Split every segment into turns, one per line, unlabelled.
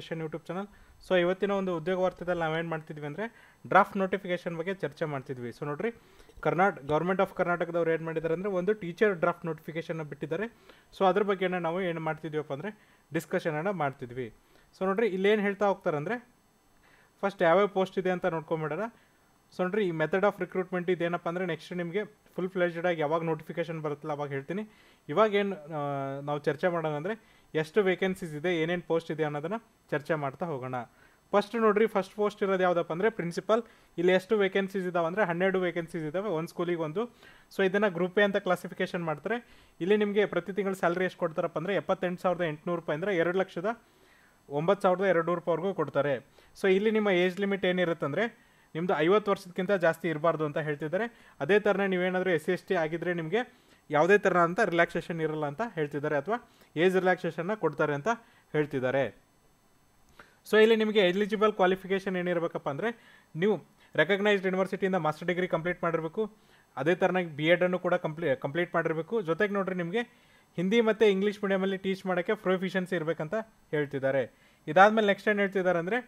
education YouTube channel so ಇವತ್ತಿನ ಒಂದು ಉದ್ಯೋಗ ವಾರ್ತೆದಲ್ಲಿ ನಾವೇನು ಮಾಡ್ತಿದ್ವಿ ಅಂದರೆ ಡ್ರಾಫ್ಟ್ ನೋಟಿಫಿಕೇಶನ್ ಬಗ್ಗೆ ಚರ್ಚೆ ಮಾಡ್ತಿದ್ವಿ ಸೊ ನೋಡ್ರಿ ಕರ್ನಾಟಕ ಗೌರ್ಮೆಂಟ್ ಆಫ್ ಕರ್ನಾಟಕದವ್ರು ಏನು ಮಾಡಿದ್ದಾರೆ ಅಂದರೆ ಒಂದು ಟೀಚರ್ ಡ್ರಾಫ್ಟ್ ನೋಟಿಫಿಕೇಶನ್ ಬಿಟ್ಟಿದ್ದಾರೆ ಸೊ ಅದ್ರ ಬಗ್ಗೆ ನಾವು ಏನು ಮಾಡ್ತಿದ್ವಿಪ್ಪ ಅಂದರೆ ಡಿಸ್ಕಷನನ್ನು ಮಾಡ್ತಿದ್ವಿ ಸೊ ನೋಡಿರಿ ಇಲ್ಲೇನು ಹೇಳ್ತಾ ಹೋಗ್ತಾರೆ ಫಸ್ಟ್ ಯಾವ್ಯಾವ ಪೋಸ್ಟ್ ಇದೆ ಅಂತ ನೋಡ್ಕೊಂಬಿಡೋಣ ಸೊ ನೋಡ್ರಿ ಈ ಮೆಥಡ್ ಆಫ್ ರಿಕ್ರೂಟ್ಮೆಂಟ್ ಇದೇನಪ್ಪ ಅಂದರೆ ನೆಕ್ಸ್ಟ್ ನಿಮಗೆ ಫುಲ್ ಫ್ಲೆಜ್ಡ್ ಆಗಿ ಯಾವಾಗ ನೋಟಿಫಿಕೇಶನ್ ಬರುತ್ತಲ್ಲ ಅವಾಗ ಹೇಳ್ತೀನಿ ಇವಾಗ ಏನು ನಾವು ಚರ್ಚೆ ಮಾಡೋಣ ಅಂದರೆ ಎಷ್ಟು ವೇಕೆನ್ಸೀಸ್ ಇದೆ ಏನೇನು ಪೋಸ್ಟ್ ಇದೆ ಅನ್ನೋದನ್ನು ಚರ್ಚೆ ಮಾಡ್ತಾ ಹೋಗೋಣ ಫಸ್ಟ್ ನೋಡಿರಿ ಫಸ್ಟ್ ಪೋಸ್ಟ್ ಇರೋದು ಯಾವುದಪ್ಪ ಅಂದರೆ ಪ್ರಿನ್ಸಿಪಲ್ ಇಲ್ಲಿ ಎಷ್ಟು ವೇಕೆನ್ಸೀಸ್ ಇದಾವೆ ಅಂದರೆ ಹನ್ನೆರಡು ವೇಕೆನ್ಸೀಸ್ ಇದ್ದಾವೆ ಒಂದು ಸ್ಕೂಲಿಗೆ ಒಂದು ಸೊ ಇದನ್ನು ಗ್ರೂಪ್ ಎ ಅಂತ ಕ್ಲಾಸಿಫಿಕೇಷನ್ ಮಾಡ್ತಾರೆ ಇಲ್ಲಿ ನಿಮಗೆ ಪ್ರತಿ ತಿಂಗಳು ಸ್ಯಾಲ್ರಿ ಎಷ್ಟು ಕೊಡ್ತಾರಪ್ಪ ಅಂದರೆ ಎಪ್ಪತ್ತೆಂಟು ಸಾವಿರದ ಎಂಟುನೂರು ರೂಪಾಯಿ ಅಂದರೆ ಎರಡು ಲಕ್ಷದ ಒಂಬತ್ತು ಸಾವಿರದ ಎರಡು ರೂಪಾಯಿವರೆಗೂ ಕೊಡ್ತಾರೆ ಸೊ ಇಲ್ಲಿ ನಿಮ್ಮ ಏಜ್ ಲಿಮಿಟ್ ಏನಿರುತ್ತಂದರೆ ನಿಮ್ಮದು ಐವತ್ತು ವರ್ಷಕ್ಕಿಂತ ಜಾಸ್ತಿ ಇರಬಾರ್ದು ಅಂತ ಹೇಳ್ತಿದ್ದಾರೆ ಅದೇ ಥರನೇ ನೀವೇನಾದರೂ ಎಸ್ ಸಿ ಎಸ್ ಟಿ ಆಗಿದ್ದರೆ ನಿಮಗೆ ಯಾವುದೇ ಥರ ಅಂತ ರಿಲ್ಯಾಕ್ಸೇಷನ್ ಇರಲ್ಲ ಅಂತ ಹೇಳ್ತಿದ್ದಾರೆ ಅಥವಾ ಏಜ್ ರಿಲ್ಯಾಕ್ಸೇಷನ್ನ ಕೊಡ್ತಾರೆ ಅಂತ ಹೇಳ್ತಿದ್ದಾರೆ ಸೊ ಇಲ್ಲಿ ನಿಮಗೆ ಎಲಿಜಿಬಲ್ ಕ್ವಾಲಿಫಿಕೇಷನ್ ಏನಿರಬೇಕಪ್ಪ ಅಂದರೆ ನೀವು ರೆಕಗ್ನೈಸ್ಡ್ ಯೂನಿವರ್ಸಿಟಿಯಿಂದ ಮಾಸ್ಟರ್ ಡಿಗ್ರಿ ಕಂಪ್ಲೀಟ್ ಮಾಡಿರಬೇಕು ಅದೇ ಥರನಾಗಿ ಬಿ ಎಡನ್ನು ಕೂಡ ಕಂಪ್ಲೀ ಕಂಪ್ಲೀಟ್ ಮಾಡಿರಬೇಕು ಜೊತೆಗೆ ನೋಡಿರಿ ನಿಮಗೆ ಹಿಂದಿ ಮತ್ತು ಇಂಗ್ಲೀಷ್ ಮೀಡಿಯಮಲ್ಲಿ ಟೀಚ್ ಮಾಡೋಕ್ಕೆ ಪ್ರೊಫಿಷನ್ಸಿ ಇರಬೇಕಂತ ಹೇಳ್ತಿದ್ದಾರೆ ಇದಾದಮೇಲೆ ನೆಕ್ಸ್ಟ್ ಏನು ಹೇಳ್ತಿದ್ದಾರೆ ಅಂದರೆ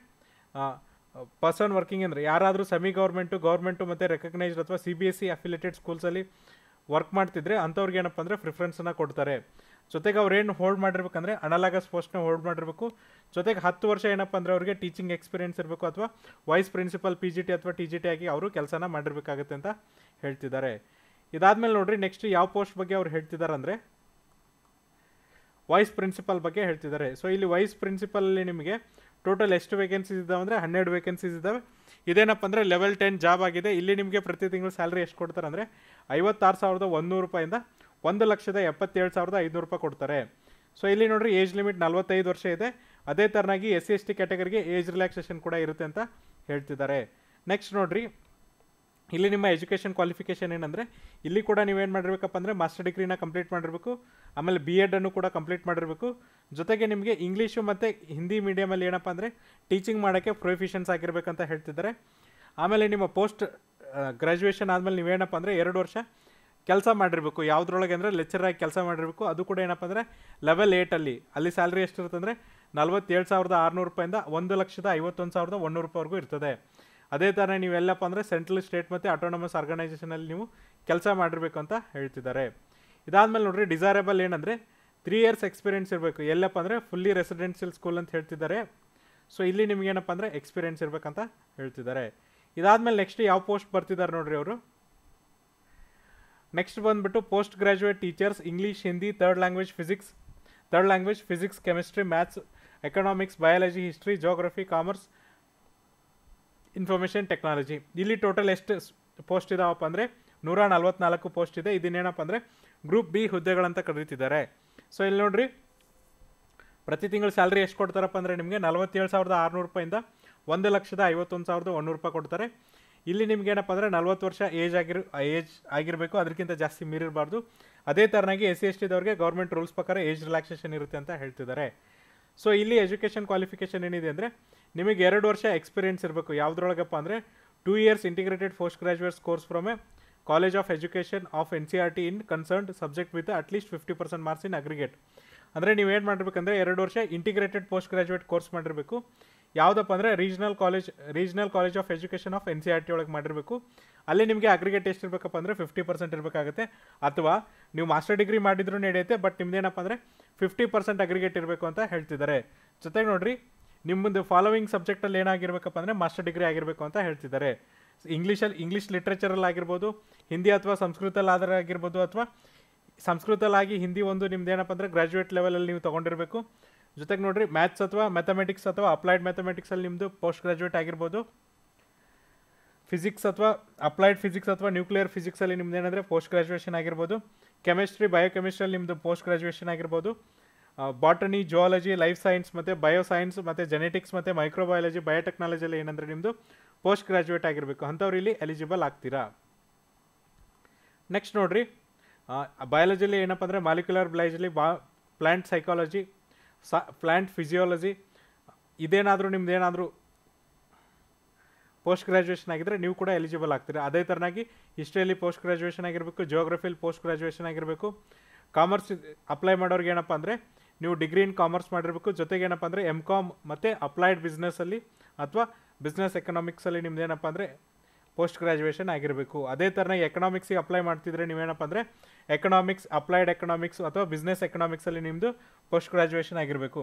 ಪರ್ಸನ್ ವರ್ಕಿಂಗ್ ಅಂದರೆ ಯಾರಾದರೂ ಸೆಮಿ ಗೌರ್ಮೆಂಟು ಗೌರ್ಮೆಂಟು ಮತ್ತು ರೆಕಗ್ನೈಸ್ಡ್ ಅಥವಾ C B S C affiliated ಸ್ಕೂಲ್ಸಲ್ಲಿ ವರ್ಕ್ ಮಾಡ್ತಿದ್ರೆ ಅಂಥವ್ರಿಗೆ ಏನಪ್ಪ ಅಂದರೆ ಪ್ರಿಫರೆನ್ಸನ್ನು ಕೊಡ್ತಾರೆ ಜೊತೆಗೆ ಏನು ಹೋಲ್ಡ್ ಮಾಡಿರ್ಬೇಕಂದ್ರೆ ಅನಲಾಗಸ್ ಪೋಸ್ಟ್ನ ಹೋಲ್ಡ್ ಮಾಡಿರಬೇಕು ಜೊತೆಗೆ ಹತ್ತು ವರ್ಷ ಏನಪ್ಪ ಅಂದರೆ ಅವ್ರಿಗೆ ಟೀಚಿಂಗ್ ಎಕ್ಸ್ಪೀರಿಯೆನ್ಸ್ ಇರಬೇಕು ಅಥವಾ vice principal P G T ಅಥವಾ ಟಿ ಜಿ ಟಿ ಆಗಿ ಅವರು ಕೆಲಸನ ಮಾಡಿರ್ಬೇಕಾಗತ್ತೆ ಅಂತ ಹೇಳ್ತಿದ್ದಾರೆ ಇದಾದಮೇಲೆ ನೋಡ್ರಿ ನೆಕ್ಸ್ಟ್ ಯಾವ ಪೋಸ್ಟ್ ಬಗ್ಗೆ ಅವ್ರು ಹೇಳ್ತಿದ್ದಾರೆ ಅಂದರೆ ವೈಸ್ ಪ್ರಿನ್ಸಿಪಲ್ ಬಗ್ಗೆ ಹೇಳ್ತಿದ್ದಾರೆ ಸೊ ಇಲ್ಲಿ ವೈಸ್ ಪ್ರಿನ್ಸಿಪಲ್ ನಿಮಗೆ ಟೋಟಲ್ ಎಷ್ಟು ವೇಕೆನ್ಸೀಸ್ ಇದ್ದಾವೆ ಅಂದರೆ ಹನ್ನೆರಡು ವೇಕೆನ್ಸೀಸ್ ಇದ್ದಾವೆ ಇದೇನಪ್ಪ ಅಂದರೆ ಲೆವೆಲ್ ಟೆನ್ ಜಾಬ್ ಆಗಿದೆ ಇಲ್ಲಿ ನಿಮಗೆ ಪ್ರತಿ ತಿಂಗಳು ಸ್ಯಾಲ್ರಿ ಎಷ್ಟು ಕೊಡ್ತಾರೆ ಅಂದರೆ ಐವತ್ತಾರು ಸಾವಿರದ ಒಂದೂರು ರೂಪಾಯಿಂದ ಒಂದು ಲಕ್ಷದ ಎಪ್ಪತ್ತೇಳು ಸಾವಿರದ ಐದುನೂರು ರೂಪಾಯಿ ಕೊಡ್ತಾರೆ ಸೊ ಇಲ್ಲಿ ನೋಡ್ರಿ ಏಜ್ ಲಿಮಿಟ್ ನಲವತ್ತೈದು ವರ್ಷ ಇದೆ ಅದೇ ಥರನಾಗಿ ಎಸ್ ಸಿ ಎಸ್ ಟಿ ಕ್ಯಾಟಗರಿಗೆ ಏಜ್ ರಿಲ್ಯಾಕ್ಸೇಷನ್ ಕೂಡ ಇರುತ್ತೆ ಅಂತ ಹೇಳ್ತಿದ್ದಾರೆ ನೆಕ್ಸ್ಟ್ ನೋಡ್ರಿ ಇಲ್ಲಿ ನಿಮ್ಮ ಎಜುಕೇಷನ್ ಕ್ವಾಲಿಫಿಕೇಷನ್ ಏನಂದರೆ ಇಲ್ಲಿ ಕೂಡ ನೀವೇನು ಮಾಡಿರಬೇಕಪ್ಪ ಅಂದರೆ ಮಾಸ್ಟರ್ ಡಿಗ್ರಿನ ಕಂಪ್ಲೀಟ್ ಮಾಡಿರಬೇಕು ಆಮೇಲೆ ಬಿ ಎಡನ್ನು ಕೂಡ ಕಂಪ್ಲೀಟ್ ಮಾಡಿರಬೇಕು ಜೊತೆಗೆ ನಿಮಗೆ ಇಂಗ್ಲೀಷು ಮತ್ತು ಹಿಂದಿ ಮೀಡಿಯಮಲ್ಲಿ ಏನಪ್ಪ ಅಂದರೆ ಟೀಚಿಂಗ್ ಮಾಡೋಕ್ಕೆ ಪ್ರೊಫಿಷನ್ಸ್ ಆಗಿರಬೇಕಂತ ಹೇಳ್ತಿದ್ದಾರೆ ಆಮೇಲೆ ನಿಮ್ಮ ಪೋಸ್ಟ್ ಗ್ರ್ಯಾಜುಯೇಷನ್ ಆದಮೇಲೆ ನೀವೇನಪ್ಪ ಅಂದರೆ ಎರಡು ವರ್ಷ ಕೆಲಸ ಮಾಡಿರಬೇಕು ಯಾವುದ್ರೊಳಗೆ ಅಂದರೆ ಆಗಿ ಕೆಲಸ ಮಾಡಿರಬೇಕು ಅದು ಕೂಡ ಏನಪ್ಪ ಅಂದರೆ ಲೆವೆಲ್ ಏಯ್ಟಲ್ಲಿ ಅಲ್ಲಿ ಸ್ಯಾಲ್ರಿ ಎಷ್ಟಿರುತ್ತಂದರೆ ನಲ್ವತ್ತೇಳು ಸಾವಿರದ ಆರುನೂರು ರೂಪಾಯಿಂದ ಒಂದು ಲಕ್ಷದ ಐವತ್ತೊಂದು ಸಾವಿರದ ಒನ್ನೂರು ರೂಪಾಯಿವರೆಗೂ ಇರ್ತದೆ ಅದೇ ಥರ ನೀವೆಲ್ಲಪ್ಪ ಅಂದರೆ ಸೆಂಟ್ರಲ್ ಸ್ಟೇಟ್ ಮತ್ತು ಆಟೋನಮಸ್ ಆರ್ಗನೈಸೇಷನಲ್ಲಿ ನೀವು ಕೆಲಸ ಮಾಡಿರಬೇಕು ಅಂತ ಹೇಳ್ತಿದ್ದಾರೆ ಇದಾದಮೇಲೆ ನೋಡಿರಿ ಡಿಸೈರೇಬಲ್ ಏನಂದರೆ ತ್ರೀ ಇಯರ್ಸ್ ಎಕ್ಸ್ಪೀರಿಯೆನ್ಸ್ ಇರಬೇಕು ಎಲ್ಲಪ್ಪ ಅಂದರೆ ಫುಲ್ಲಿ ರೆಸಿಡೆನ್ಷಿಯಲ್ ಸ್ಕೂಲ್ ಅಂತ ಹೇಳ್ತಿದ್ದಾರೆ ಸೊ ಇಲ್ಲಿ ನಿಮಗೇನಪ್ಪ ಅಂದರೆ ಎಕ್ಸ್ಪೀರಿಯೆನ್ಸ್ ಇರಬೇಕಂತ ಹೇಳ್ತಿದ್ದಾರೆ ಇದಾದಮೇಲೆ ನೆಕ್ಸ್ಟ್ ಯಾವ ಪೋಸ್ಟ್ ಬರ್ತಿದ್ದಾರೆ ನೋಡಿರಿ ಅವರು ನೆಕ್ಸ್ಟ್ ಬಂದುಬಿಟ್ಟು post graduate teachers English Hindi third language physics third language physics chemistry maths economics biology history geography commerce information technology ಇಲ್ಲಿ ಟೋಟಲ್ ಎಷ್ಟು ಪೋಸ್ಟ್ ಇದಾವಪ್ಪ ಅಂದರೆ ನೂರ ನಲ್ವತ್ನಾಲ್ಕು ಪೋಸ್ಟ್ ಇದೆ ಇದನ್ನೇನಪ್ಪ ಅಂದರೆ ಗ್ರೂಪ್ ಬಿ ಹುದ್ದೆಗಳಂತ ಕರೀತಿದ್ದಾರೆ ಸೊ ಇಲ್ಲಿ ನೋಡ್ರಿ ಪ್ರತಿ ತಿಂಗಳು ಸ್ಯಾಲ್ರಿ ಎಷ್ಟು ಕೊಡ್ತಾರಪ್ಪ ಅಂದರೆ ನಿಮಗೆ ನಲವತ್ತೇಳು ಸಾವಿರದ ಆರುನೂರು ರೂಪಾಯಿಂದ ಒಂದು ಲಕ್ಷದ ಐವತ್ತೊಂದು ಸಾವಿರದ ಒನ್ನೂರು ರೂಪಾಯಿ ಕೊಡ್ತಾರೆ ಇಲ್ಲಿ ನಿಮ್ಗೆ ಏನಪ್ಪ ಅಂದರೆ ನಲ್ವತ್ತು ವರ್ಷ ಏಜ್ ಆಗಿರೋ ಏಜ್ ಆಗಿರಬೇಕು ಅದಕ್ಕಿಂತ ಜಾಸ್ತಿ ಮೀರಿರಬಾರ್ದು ಅದೇ ಥರನಾಗಿ ಎಸ್ ಸಿ ಎಸ್ ಟಿದವ್ರಿಗೆ ಗೌರ್ಮೆಂಟ್ ರೂಲ್ಸ್ ಪ್ರಕಾರ ಏಜ್ ರಿಲ್ಯಾಕ್ಸೇಷನ್ ಇರುತ್ತೆ ಅಂತ ಹೇಳ್ತಿದ್ದಾರೆ ಸೊ ಇಲ್ಲಿ ಎಜುಕೇಷನ್ ಕ್ವಾಲಿಫಿಕೇಷನ್ ಏನಿದೆ ಅಂದರೆ ನಿಮಗೆ ಎರಡು ವರ್ಷ ಎಕ್ಸ್ಪೀರಿಯೆನ್ಸ್ ಇರಬೇಕು ಯಾವುದ್ರೊಳಗಪ್ಪ ಅಂದರೆ two years integrated post graduates course from a college of education of N C R T in concerned subject with at least fifty percent marks in aggregate ಅಂದರೆ ನೀವು ಏನು ಮಾಡಬೇಕಂದ್ರೆ ಎರಡು ವರ್ಷ ಇಂಟಿಗ್ರೇಟೆಡ್ ಪೋಸ್ಟ್ ಗ್ರಾಜುಯೇಟ್ ಕೋರ್ಸ್ ಮಾಡಿರಬೇಕು ಯಾವುದಪ್ಪ ಅಂದರೆ regional college regional college of education of N C R T ಒಳಗೆ ಮಾಡಿರಬೇಕು ಅಲ್ಲಿ ನಿಮಗೆ ಅಗ್ರಿಗೇಟ್ ಎಷ್ಟು ಇರಬೇಕಪ್ಪ ಅಂದರೆ ಫಿಫ್ಟಿ ಪರ್ಸೆಂಟ್ ಇರಬೇಕಾಗುತ್ತೆ ಅಥವಾ ನೀವು ಮಾಸ್ಟರ್ ಡಿಗ್ರಿ ಮಾಡಿದ್ರೂ ನಡೆಯುತ್ತೆ ಬಟ್ ನಿಮ್ದೇನಪ್ಪ ಅಂದರೆ ಫಿಫ್ಟಿ ಪರ್ಸೆಂಟ್ ಅಗ್ರಿಗೇಟ್ ಇರಬೇಕು ಅಂತ ಹೇಳ್ತಿದ್ದಾರೆ ಜೊತೆಗೆ ನೋಡಿರಿ ನಿಮ್ಮದು ಫಾಲೋವಿಂಗ್ ಸಬ್ಜೆಕ್ಟಲ್ಲಿ ಏನಾಗಿರ್ಬೇಕಪ್ಪ ಅಂದರೆ ಮಾಸ್ಟರ್ ಡಿಗ್ರಿ ಆಗಿರಬೇಕು ಅಂತ ಹೇಳ್ತಿದ್ದಾರೆ ಇಂಗ್ಲೀಷಲ್ಲಿ ಇಂಗ್ಲೀಷ್ ಲಿಟ್ರೇಚರಲ್ಲಿ ಆಗಿರ್ಬೋದು ಹಿಂದಿ ಅಥವಾ ಆದರೆ ಆಗಿರ್ಬೋದು ಅಥವಾ ಸಂಸ್ಕೃತಲ್ಲಾಗಿ ಹಿಂದಿ ಒಂದು ನಿಮ್ದು ಏನಪ್ಪ ಅಂದರೆ ಗ್ರ್ಯಾಜುಯೇಟ್ ಲೆವೆಲಲ್ಲಿ ನೀವು ತೊಗೊಂಡಿರಬೇಕು ಜೊತೆಗೆ ನೋಡಿರಿ ಮ್ಯಾಥ್ಸ್ ಅಥವಾ ಮ್ಯಾಥಮೆಟಿಕ್ಸ್ ಅಥವಾ ಅಪ್ಲೈಡ್ ಮ್ಯಾಥಮೆಟಿಕ್ಸಲ್ಲಿ ನಿಮ್ಮದು ಪೋಸ್ಟ್ ಗ್ರ್ಯಾಜುಯೇಟ್ ಆಗಿರ್ಬೋದು ಫಿಸಿಕ್ಸ್ ಅಥವಾ ಅಪ್ಲೈಡ್ ಫಿಸಿಕ್ಸ್ ಅಥವಾ ನ್ಯೂಕ್ಲಿಯರ್ ಫಿಸಿಕ್ಸಲ್ಲಿ ನಿಮ್ದು ಏನಂದರೆ ಪೋಸ್ಟ್ ಗ್ರ್ಯಾಜುಯೇಷನ್ ಆಗಿರ್ಬೋದು ಕೆಮಿಸ್ಟ್ರಿ ಬಯೋಕೆಮಿಸ್ಟ್ರಿಯಲ್ಲಿ ನಿಮ್ಮದು ಪೋಸ್ಟ್ ಗ್ರ್ಯಾಜುಯೇಷನ್ ಆಗಿರ್ಬೋದು ಬಾಟನಿ ಜುವಾಲಜಿ ಲೈಫ್ ಸೈನ್ಸ್ ಮತ್ತು ಬಯೋ ಸೈನ್ಸ್ ಮತ್ತು ಜೆನೆಟಿಕ್ಸ್ ಮತ್ತು ಮೈಕ್ರೋಬಯಾಲಜಿ ಬಯೋಟೆಕ್ನಾಲಜಿಯಲ್ಲಿ ಏನಂದರೆ ನಿಮ್ಮದು ಪೋಸ್ಟ್ ಗ್ರ್ಯಾಜುಯೇಟ್ ಆಗಿರಬೇಕು ಅಂಥವ್ರು ಇಲ್ಲಿ ಎಲಿಜಿಬಲ್ ಆಗ್ತೀರಾ ನೆಕ್ಸ್ಟ್ ನೋಡಿರಿ ಬಯಾಲಜಿಯಲ್ಲಿ ಏನಪ್ಪ ಅಂದರೆ ಮಾಲಿಕ್ಯುಲರ್ ಬಯಾಲಜಿಲಿ ಬಾ ಪ್ಲ್ಯಾಂಟ್ ಸೈಕಾಲಜಿ ಸ ಪ್ಲ್ಯಾಂಟ್ ಫಿಸಿಯಾಲಜಿ ಇದೇನಾದರೂ ನಿಮ್ಮದೇನಾದರೂ ಏನಾದರೂ ಪೋಸ್ಟ್ ಗ್ರ್ಯಾಜುಯೇಷನ್ ಆಗಿದ್ದರೆ ನೀವು ಕೂಡ ಎಲಿಜಿಬಲ್ ಆಗ್ತೀರಿ ಅದೇ ಥರನಾಗಿ ಹಿಸ್ಟ್ರಿಯಲ್ಲಿ ಪೋಸ್ಟ್ ಗ್ರ್ಯಾಜುಯೇಷನ್ ಆಗಿರಬೇಕು ಜಿಯೋಗ್ರಫಿಯಲ್ಲಿ ಪೋಸ್ಟ್ ಗ್ರ್ಯಾಜುಯೇಷನ್ ಆಗಿರಬೇಕು ಕಾಮರ್ಸ್ ಅಪ್ಲೈ ಮಾಡೋರಿಗೆ ಏನಪ್ಪ ಅಂದರೆ ನೀವು ಡಿಗ್ರಿ ಇನ್ ಕಾಮರ್ಸ್ ಮಾಡಿರಬೇಕು ಜೊತೆಗೆ ಏನಪ್ಪ ಅಂದರೆ ಎಮ್ ಕಾಮ್ ಮತ್ತು ಅಪ್ಲೈಡ್ ಬಿಸ್ನೆಸ್ಸಲ್ಲಿ ಅಥವಾ ಬಿಸ್ನೆಸ್ ಎಕನಾಮಿಕ್ಸಲ್ಲಿ ನಿಮ್ದು ಏನಪ್ಪ ಅಂದರೆ ಪೋಸ್ಟ್ ಗ್ರ್ಯಾಜುಯೇಷನ್ ಆಗಿರಬೇಕು ಅದೇ ಥರನಾಗಿ ಎಕನಾಮಿಕ್ಸಿಗೆ ಅಪ್ಲೈ ಮಾಡ್ತಿದ್ರೆ ನೀವೇನಪ್ಪ ಅಂದರೆ ಎಕನಾಮಿಕ್ಸ್ ಅಪ್ಲೈಡ್ ಎಕನಾಮಿಕ್ಸ್ ಅಥವಾ ಬಿಸ್ನೆಸ್ ಎಕನಾಮಿಕ್ಸಲ್ಲಿ ನಿಮ್ಮದು ಪೋಸ್ಟ್ ಗ್ರ್ಯಾಜುಯೇಷನ್ ಆಗಿರಬೇಕು